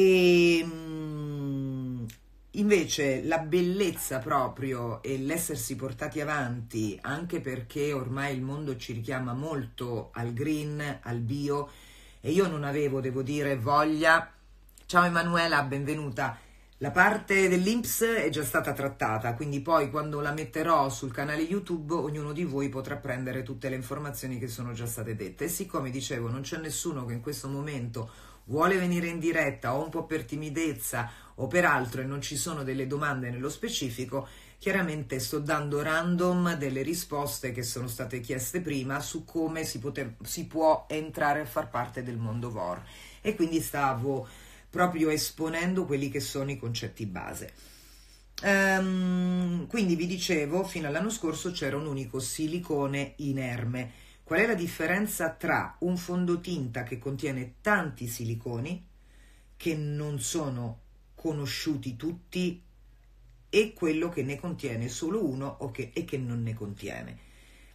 E ehm, invece la bellezza proprio e l'essersi portati avanti, anche perché ormai il mondo ci richiama molto al green, al bio, e io non avevo, devo dire, voglia. Ciao Emanuela, benvenuta. La parte dell'Inps è già stata trattata, quindi poi quando la metterò sul canale YouTube ognuno di voi potrà prendere tutte le informazioni che sono già state dette. E siccome dicevo non c'è nessuno che in questo momento vuole venire in diretta o un po' per timidezza o per altro e non ci sono delle domande nello specifico, chiaramente sto dando random delle risposte che sono state chieste prima su come si, poter, si può entrare a far parte del mondo VOR e quindi stavo proprio esponendo quelli che sono i concetti base. Um, quindi vi dicevo, fino all'anno scorso c'era un unico silicone inerme Qual è la differenza tra un fondotinta che contiene tanti siliconi, che non sono conosciuti tutti, e quello che ne contiene solo uno o che, e che non ne contiene?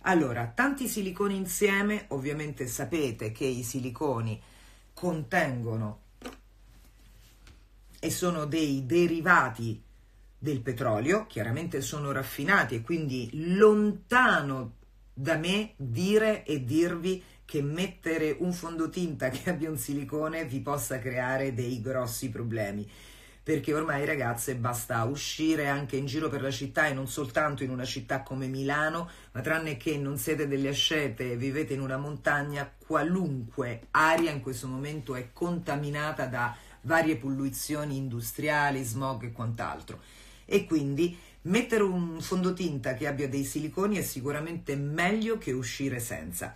Allora, tanti siliconi insieme, ovviamente sapete che i siliconi contengono e sono dei derivati del petrolio, chiaramente sono raffinati e quindi lontano da me dire e dirvi che mettere un fondotinta che abbia un silicone vi possa creare dei grossi problemi perché ormai ragazze basta uscire anche in giro per la città e non soltanto in una città come Milano, ma tranne che non siete delle ascete e vivete in una montagna, qualunque aria in questo momento è contaminata da varie polluizioni industriali, smog e quant'altro. E quindi Mettere un fondotinta che abbia dei siliconi è sicuramente meglio che uscire senza.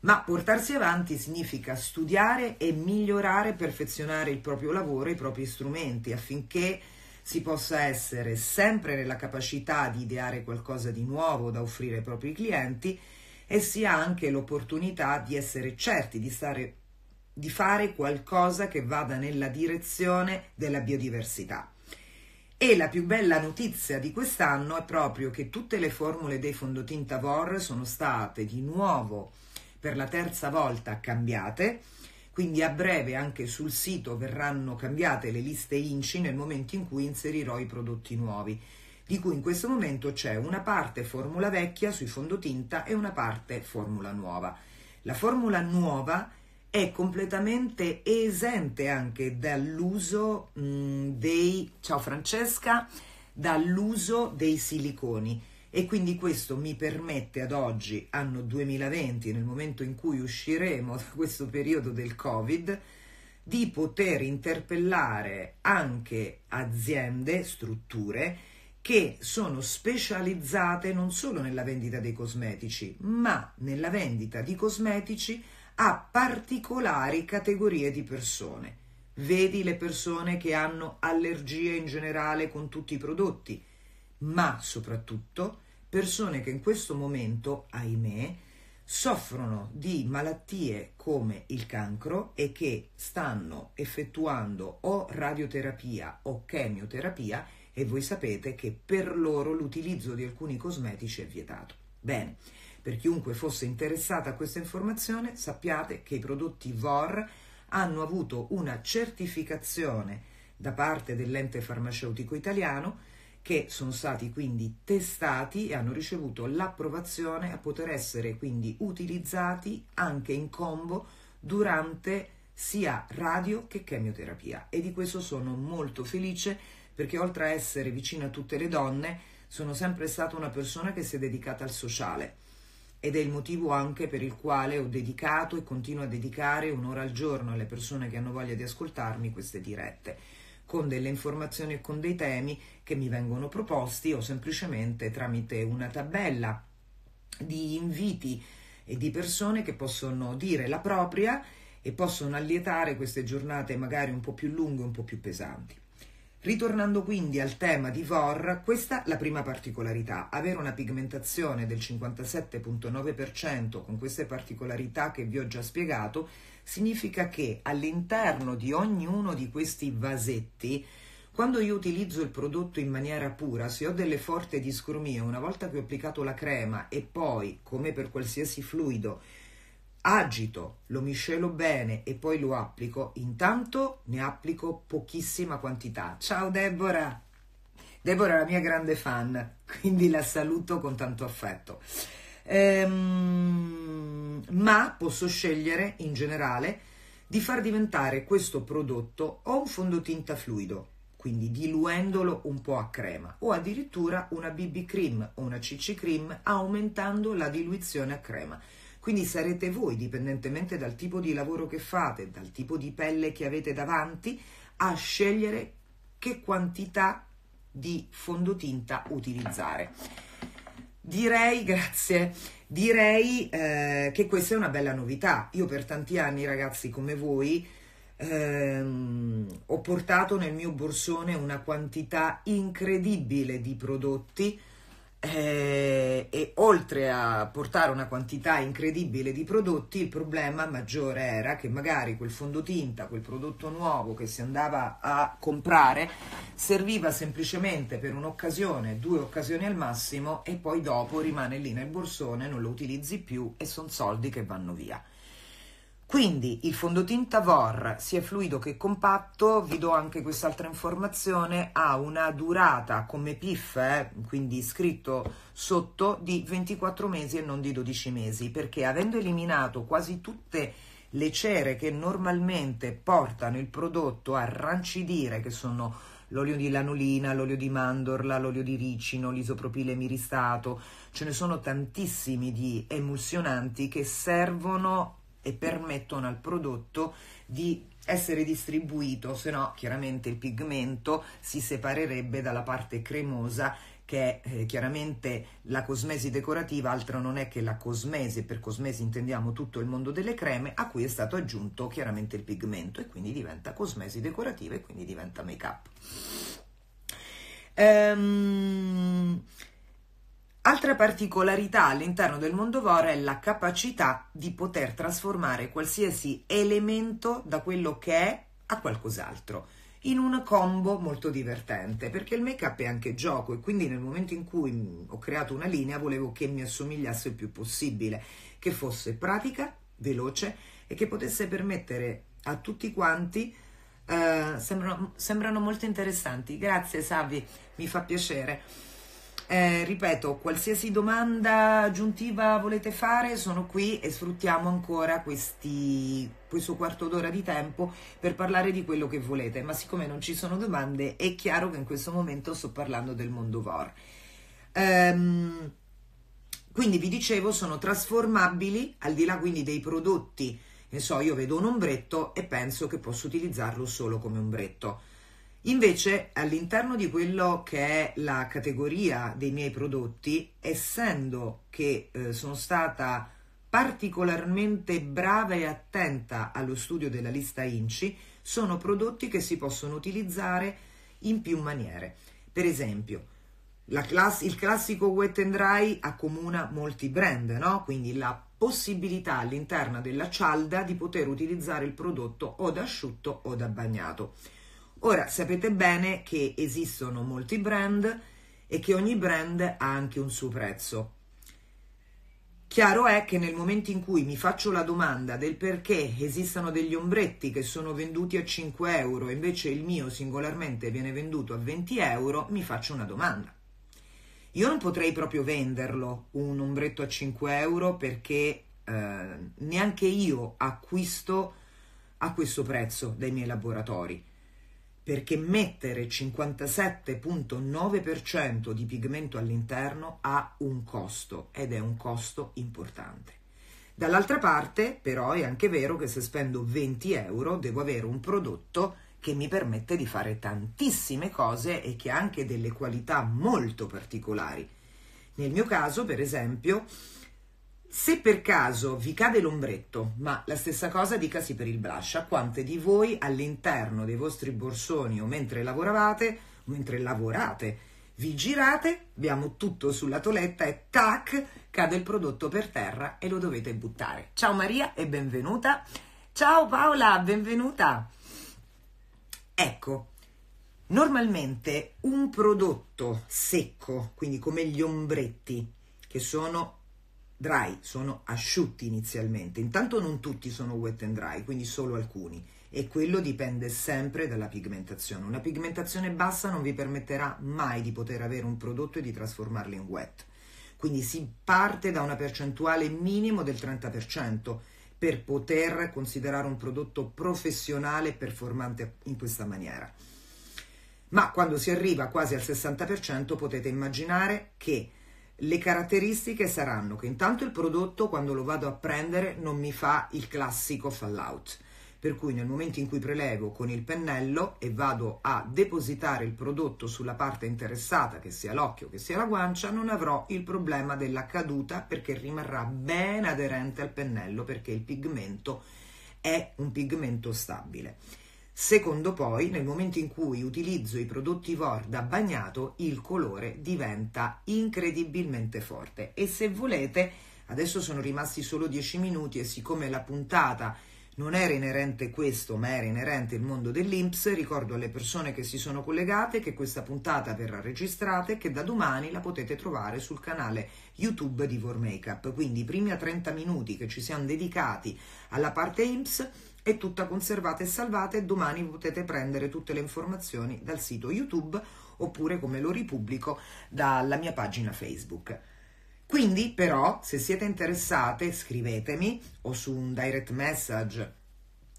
Ma portarsi avanti significa studiare e migliorare, perfezionare il proprio lavoro e i propri strumenti affinché si possa essere sempre nella capacità di ideare qualcosa di nuovo da offrire ai propri clienti e si ha anche l'opportunità di essere certi di, stare, di fare qualcosa che vada nella direzione della biodiversità. E la più bella notizia di quest'anno è proprio che tutte le formule dei fondotinta VOR sono state di nuovo per la terza volta cambiate, quindi a breve anche sul sito verranno cambiate le liste INCI nel momento in cui inserirò i prodotti nuovi, di cui in questo momento c'è una parte formula vecchia sui fondotinta e una parte formula nuova. La formula nuova è è completamente esente anche dall'uso mh, mm, dei ciao Francesca dall'uso dei siliconi e quindi questo mi permette ad oggi anno 2020 nel momento in cui usciremo da questo periodo del Covid di poter interpellare anche aziende, strutture che sono specializzate non solo nella vendita dei cosmetici, ma nella vendita di cosmetici a particolari categorie di persone. Vedi le persone che hanno allergie in generale con tutti i prodotti, ma soprattutto persone che in questo momento, ahimè, soffrono di malattie come il cancro e che stanno effettuando o radioterapia o chemioterapia e voi sapete che per loro l'utilizzo di alcuni cosmetici è vietato. Bene. Per chiunque fosse interessata a questa informazione, sappiate che i prodotti VOR hanno avuto una certificazione da parte dell'ente farmaceutico italiano che sono stati quindi testati e hanno ricevuto l'approvazione a poter essere quindi utilizzati anche in combo durante sia radio che chemioterapia e di questo sono molto felice perché oltre a essere vicina a tutte le donne sono sempre stata una persona che si è dedicata al sociale ed è il motivo anche per il quale ho dedicato e continuo a dedicare un'ora al giorno alle persone che hanno voglia di ascoltarmi queste dirette, con delle informazioni e con dei temi che mi vengono proposti o semplicemente tramite una tabella di inviti e di persone che possono dire la propria e possono allietare queste giornate magari un po' più lunghe, un po' più pesanti. Ritornando quindi al tema di VOR, questa è la prima particolarità, avere una pigmentazione del 57.9% con queste particolarità che vi ho già spiegato, significa che all'interno di ognuno di questi vasetti quando io utilizzo il prodotto in maniera pura, se ho delle forti discromie, una volta che ho applicato la crema e poi, come per qualsiasi fluido, agito, lo miscelo bene e poi lo applico, intanto ne applico pochissima quantità. Ciao Deborah! Deborah è la mia grande fan, quindi la saluto con tanto affetto. Ehm, ma posso scegliere in generale di far diventare questo prodotto o un fondotinta fluido, quindi diluendolo un po' a crema, o addirittura una BB cream o una CC cream aumentando la diluizione a crema. Quindi sarete voi, dipendentemente dal tipo di lavoro che fate, dal tipo di pelle che avete davanti, a scegliere che quantità di fondotinta utilizzare. Direi, [laughs] grazie, direi eh, che questa è una bella novità. Io per tanti anni, ragazzi come voi, ehm, ho portato nel mio borsone una quantità incredibile di prodotti eh, e oltre a portare una quantità incredibile di prodotti, il problema maggiore era che magari quel fondotinta, quel prodotto nuovo che si andava a comprare, serviva semplicemente per un'occasione, due occasioni al massimo e poi dopo rimane lì nel borsone, non lo utilizzi più e sono soldi che vanno via. Quindi il fondotinta VOR, sia fluido che compatto, vi do anche quest'altra informazione, ha una durata come PIF, eh, quindi scritto sotto, di 24 mesi e non di 12 mesi, perché avendo eliminato quasi tutte le cere che normalmente portano il prodotto a rancidire, che sono l'olio di lanolina, l'olio di mandorla, l'olio di ricino, l'isopropile miristato, ce ne sono tantissimi di emulsionanti che servono e permettono al prodotto di essere distribuito, se no chiaramente il pigmento si separerebbe dalla parte cremosa che è eh, chiaramente la cosmesi decorativa, altro non è che la cosmesi, per cosmesi intendiamo tutto il mondo delle creme, a cui è stato aggiunto chiaramente il pigmento e quindi diventa cosmesi decorativa e quindi diventa make up. Ehm, Altra particolarità all'interno del Mondovora è la capacità di poter trasformare qualsiasi elemento da quello che è a qualcos'altro in un combo molto divertente, perché il make-up è anche gioco e quindi nel momento in cui mm, ho creato una linea volevo che mi assomigliasse il più possibile, che fosse pratica, veloce e che potesse permettere a tutti quanti eh, sembrano, sembrano molto interessanti. Grazie Savi, mi fa piacere. Eh, ripeto, qualsiasi domanda aggiuntiva volete fare, sono qui e sfruttiamo ancora questi, questo quarto d'ora di tempo per parlare di quello che volete. Ma siccome non ci sono domande, è chiaro che in questo momento sto parlando del mondo VOR. Ehm, quindi vi dicevo, sono trasformabili, al di là quindi dei prodotti, ne so, io vedo un ombretto e penso che posso utilizzarlo solo come ombretto Invece all'interno di quello che è la categoria dei miei prodotti, essendo che eh, sono stata particolarmente brava e attenta allo studio della lista INCI, sono prodotti che si possono utilizzare in più maniere. Per esempio, class- il classico wet and dry accomuna molti brand, no? quindi la possibilità all'interno della cialda di poter utilizzare il prodotto o da asciutto o da bagnato. Ora sapete bene che esistono molti brand e che ogni brand ha anche un suo prezzo. Chiaro è che nel momento in cui mi faccio la domanda del perché esistano degli ombretti che sono venduti a 5 euro e invece il mio singolarmente viene venduto a 20 euro, mi faccio una domanda. Io non potrei proprio venderlo un ombretto a 5 euro perché eh, neanche io acquisto a questo prezzo dai miei laboratori perché mettere 57.9% di pigmento all'interno ha un costo ed è un costo importante. Dall'altra parte però è anche vero che se spendo 20 euro devo avere un prodotto che mi permette di fare tantissime cose e che ha anche delle qualità molto particolari. Nel mio caso per esempio se per caso vi cade l'ombretto, ma la stessa cosa dicasi per il blush, a quante di voi all'interno dei vostri borsoni o mentre lavoravate, mentre lavorate, vi girate, abbiamo tutto sulla toletta e tac, cade il prodotto per terra e lo dovete buttare. Ciao Maria e benvenuta. Ciao Paola, benvenuta. Ecco, normalmente un prodotto secco, quindi come gli ombretti, che sono dry, sono asciutti inizialmente. Intanto non tutti sono wet and dry, quindi solo alcuni e quello dipende sempre dalla pigmentazione. Una pigmentazione bassa non vi permetterà mai di poter avere un prodotto e di trasformarlo in wet. Quindi si parte da una percentuale minimo del 30% per poter considerare un prodotto professionale e performante in questa maniera. Ma quando si arriva quasi al 60% potete immaginare che le caratteristiche saranno che intanto il prodotto quando lo vado a prendere non mi fa il classico fallout, per cui nel momento in cui prelevo con il pennello e vado a depositare il prodotto sulla parte interessata, che sia l'occhio, che sia la guancia, non avrò il problema della caduta perché rimarrà ben aderente al pennello perché il pigmento è un pigmento stabile. Secondo poi, nel momento in cui utilizzo i prodotti VOR da bagnato, il colore diventa incredibilmente forte. E se volete, adesso sono rimasti solo 10 minuti e siccome la puntata non era inerente questo, ma era inerente il mondo dell'Inps, ricordo alle persone che si sono collegate che questa puntata verrà registrata e che da domani la potete trovare sul canale YouTube di VOR Makeup. Quindi i primi 30 minuti che ci siamo dedicati alla parte IMSS è tutta conservata e salvata e domani potete prendere tutte le informazioni dal sito YouTube oppure come lo ripubblico dalla mia pagina Facebook. Quindi però se siete interessate scrivetemi o su un direct message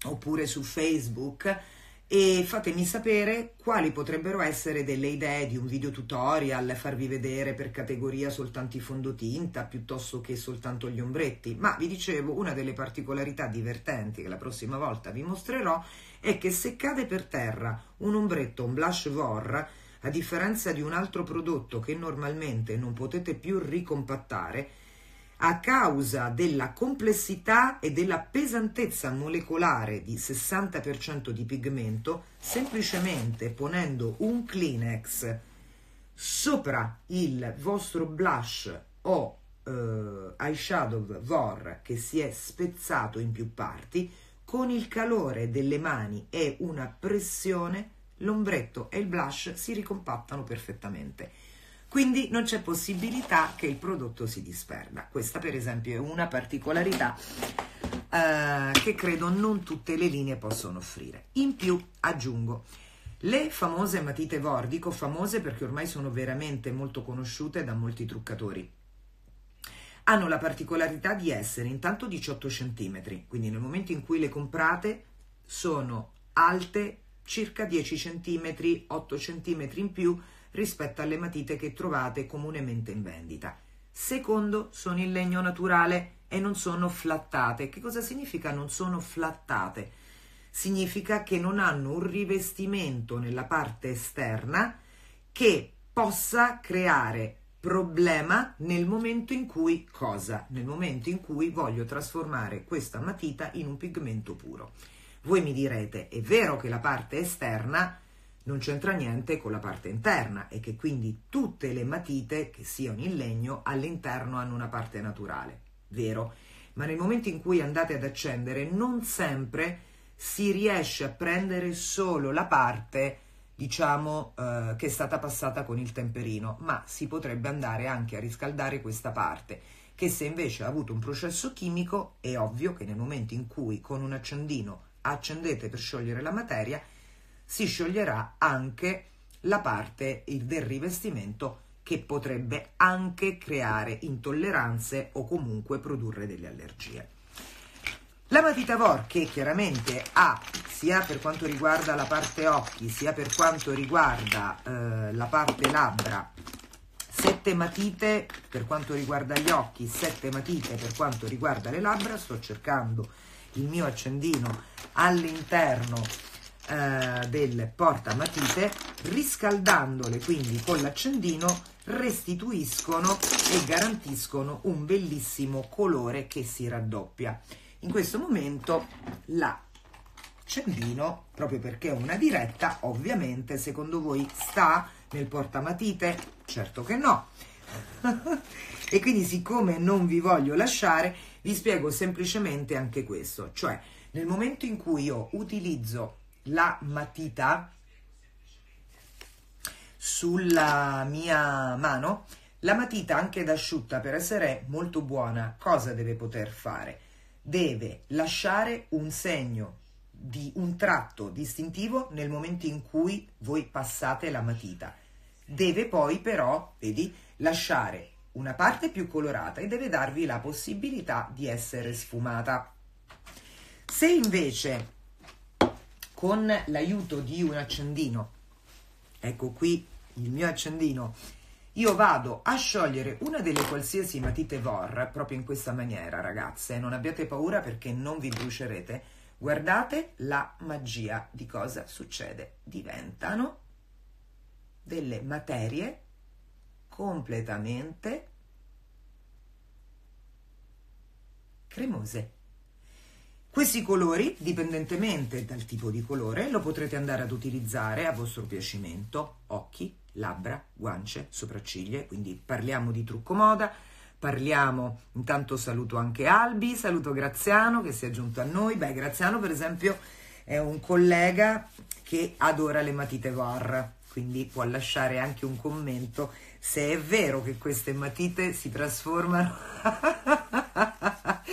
oppure su Facebook e fatemi sapere quali potrebbero essere delle idee di un video tutorial, farvi vedere per categoria soltanto i fondotinta piuttosto che soltanto gli ombretti. Ma vi dicevo, una delle particolarità divertenti che la prossima volta vi mostrerò è che se cade per terra un ombretto, un blush vor, a differenza di un altro prodotto che normalmente non potete più ricompattare, a causa della complessità e della pesantezza molecolare di 60% di pigmento, semplicemente ponendo un Kleenex sopra il vostro blush o eh, eyeshadow VOR che si è spezzato in più parti, con il calore delle mani e una pressione, l'ombretto e il blush si ricompattano perfettamente quindi non c'è possibilità che il prodotto si disperda. Questa per esempio è una particolarità eh, che credo non tutte le linee possono offrire. In più aggiungo le famose matite Vordico, famose perché ormai sono veramente molto conosciute da molti truccatori hanno la particolarità di essere intanto 18 cm, quindi nel momento in cui le comprate sono alte circa 10 cm, 8 cm in più rispetto alle matite che trovate comunemente in vendita. Secondo, sono in legno naturale e non sono flattate. Che cosa significa non sono flattate? Significa che non hanno un rivestimento nella parte esterna che possa creare problema nel momento in cui cosa? Nel momento in cui voglio trasformare questa matita in un pigmento puro. Voi mi direte, è vero che la parte esterna non c'entra niente con la parte interna e che quindi tutte le matite, che siano in legno, all'interno hanno una parte naturale, vero? Ma nel momento in cui andate ad accendere, non sempre si riesce a prendere solo la parte, diciamo, eh, che è stata passata con il temperino, ma si potrebbe andare anche a riscaldare questa parte, che se invece ha avuto un processo chimico, è ovvio che nel momento in cui con un accendino accendete per sciogliere la materia, si scioglierà anche la parte del rivestimento che potrebbe anche creare intolleranze o comunque produrre delle allergie. La matita VOR che chiaramente ha sia per quanto riguarda la parte occhi sia per quanto riguarda eh, la parte labbra sette matite per quanto riguarda gli occhi, sette matite per quanto riguarda le labbra, sto cercando il mio accendino all'interno eh, del portamatite, riscaldandole quindi con l'accendino restituiscono e garantiscono un bellissimo colore che si raddoppia. In questo momento l'accendino proprio perché è una diretta, ovviamente secondo voi sta nel portamatite? Certo che no. [laughs] e quindi siccome non vi voglio lasciare, vi spiego semplicemente anche questo, cioè nel momento in cui io utilizzo la matita sulla mia mano, la matita anche da asciutta per essere molto buona cosa deve poter fare? Deve lasciare un segno di un tratto distintivo nel momento in cui voi passate la matita. Deve poi però, vedi, lasciare una parte più colorata e deve darvi la possibilità di essere sfumata. Se invece con l'aiuto di un accendino. Ecco qui il mio accendino. Io vado a sciogliere una delle qualsiasi matite VOR proprio in questa maniera, ragazze. Non abbiate paura perché non vi brucerete. Guardate la magia di cosa succede. Diventano delle materie completamente cremose. Questi colori, dipendentemente dal tipo di colore, lo potrete andare ad utilizzare a vostro piacimento, occhi, labbra, guance, sopracciglia, quindi parliamo di trucco moda, parliamo, intanto saluto anche Albi, saluto Graziano che si è aggiunto a noi, beh Graziano per esempio è un collega che adora le matite VAR, quindi può lasciare anche un commento se è vero che queste matite si trasformano, [laughs]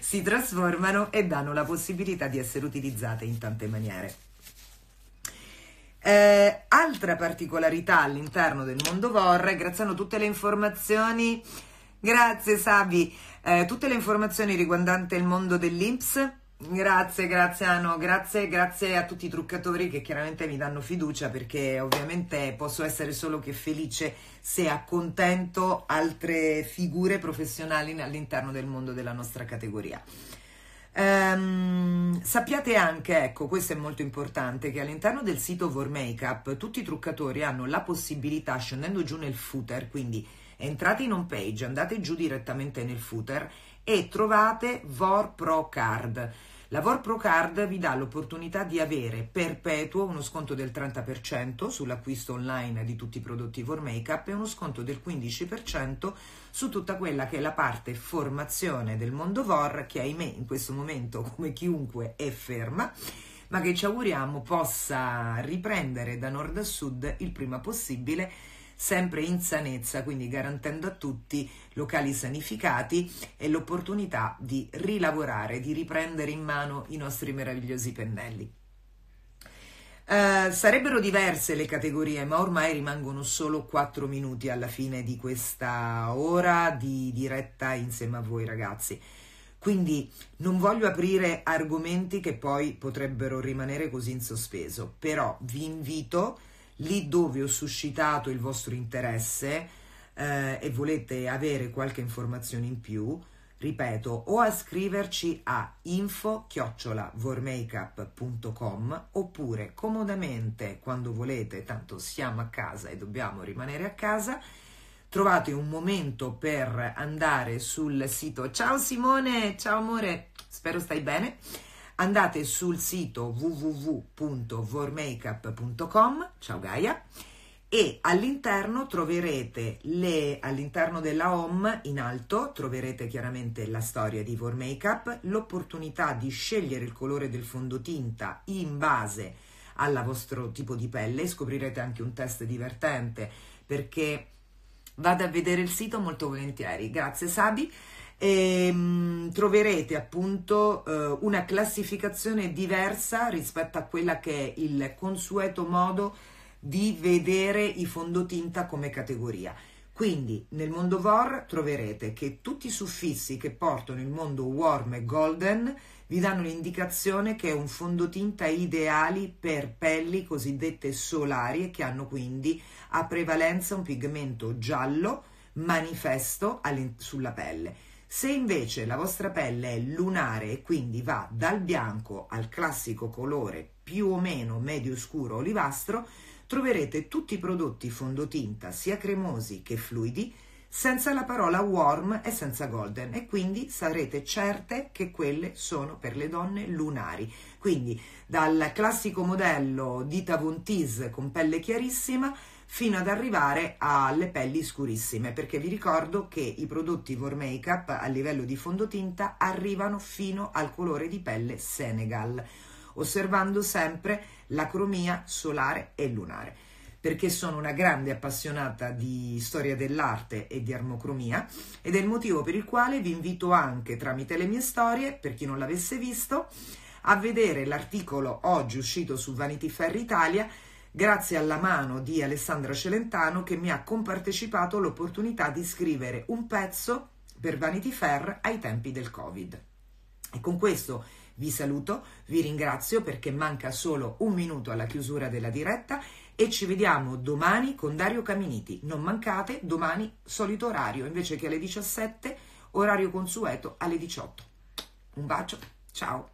si trasformano e danno la possibilità di essere utilizzate in tante maniere. Eh, altra particolarità all'interno del mondo vorre grazie a tutte le informazioni, grazie Savi, eh, tutte le informazioni riguardanti il mondo dell'Inps Grazie grazie Anno, grazie, grazie a tutti i truccatori che chiaramente mi danno fiducia perché ovviamente posso essere solo che felice se accontento altre figure professionali all'interno del mondo della nostra categoria. Um, sappiate anche, ecco, questo è molto importante, che all'interno del sito Vormakeup tutti i truccatori hanno la possibilità, scendendo giù nel footer, quindi entrate in home page, andate giù direttamente nel footer e trovate VOR Pro Card. La VOR Pro Card vi dà l'opportunità di avere perpetuo uno sconto del 30% sull'acquisto online di tutti i prodotti VOR Makeup e uno sconto del 15% su tutta quella che è la parte formazione del mondo VOR che ahimè in questo momento come chiunque è ferma ma che ci auguriamo possa riprendere da nord a sud il prima possibile sempre in sanezza, quindi garantendo a tutti locali sanificati e l'opportunità di rilavorare, di riprendere in mano i nostri meravigliosi pennelli. Uh, sarebbero diverse le categorie, ma ormai rimangono solo 4 minuti alla fine di questa ora di diretta insieme a voi ragazzi. Quindi non voglio aprire argomenti che poi potrebbero rimanere così in sospeso, però vi invito a lì dove ho suscitato il vostro interesse eh, e volete avere qualche informazione in più, ripeto, o a scriverci a info-vormakeup.com oppure comodamente quando volete, tanto siamo a casa e dobbiamo rimanere a casa, trovate un momento per andare sul sito. Ciao Simone, ciao amore, spero stai bene andate sul sito www.vormakeup.com, ciao Gaia, e all'interno troverete le, all'interno della home in alto troverete chiaramente la storia di Vor Makeup, l'opportunità di scegliere il colore del fondotinta in base al vostro tipo di pelle, scoprirete anche un test divertente perché vado a vedere il sito molto volentieri. Grazie Sabi e ehm, troverete appunto eh, una classificazione diversa rispetto a quella che è il consueto modo di vedere i fondotinta come categoria. Quindi nel mondo VOR troverete che tutti i suffissi che portano il mondo warm e golden vi danno l'indicazione che è un fondotinta ideali per pelli cosiddette solari e che hanno quindi a prevalenza un pigmento giallo manifesto sulla pelle. Se invece la vostra pelle è lunare e quindi va dal bianco al classico colore più o meno medio scuro olivastro, troverete tutti i prodotti fondotinta, sia cremosi che fluidi, senza la parola warm e senza golden e quindi sarete certe che quelle sono per le donne lunari. Quindi dal classico modello di Von Tease con pelle chiarissima fino ad arrivare alle pelli scurissime, perché vi ricordo che i prodotti Vor Makeup a livello di fondotinta arrivano fino al colore di pelle Senegal, osservando sempre la cromia solare e lunare. Perché sono una grande appassionata di storia dell'arte e di armocromia ed è il motivo per il quale vi invito anche tramite le mie storie, per chi non l'avesse visto, a vedere l'articolo oggi uscito su Vanity Fair Italia grazie alla mano di Alessandra Celentano che mi ha compartecipato l'opportunità di scrivere un pezzo per Vanity Fair ai tempi del Covid. E con questo vi saluto, vi ringrazio perché manca solo un minuto alla chiusura della diretta e ci vediamo domani con Dario Caminiti. Non mancate, domani solito orario, invece che alle 17, orario consueto alle 18. Un bacio, ciao!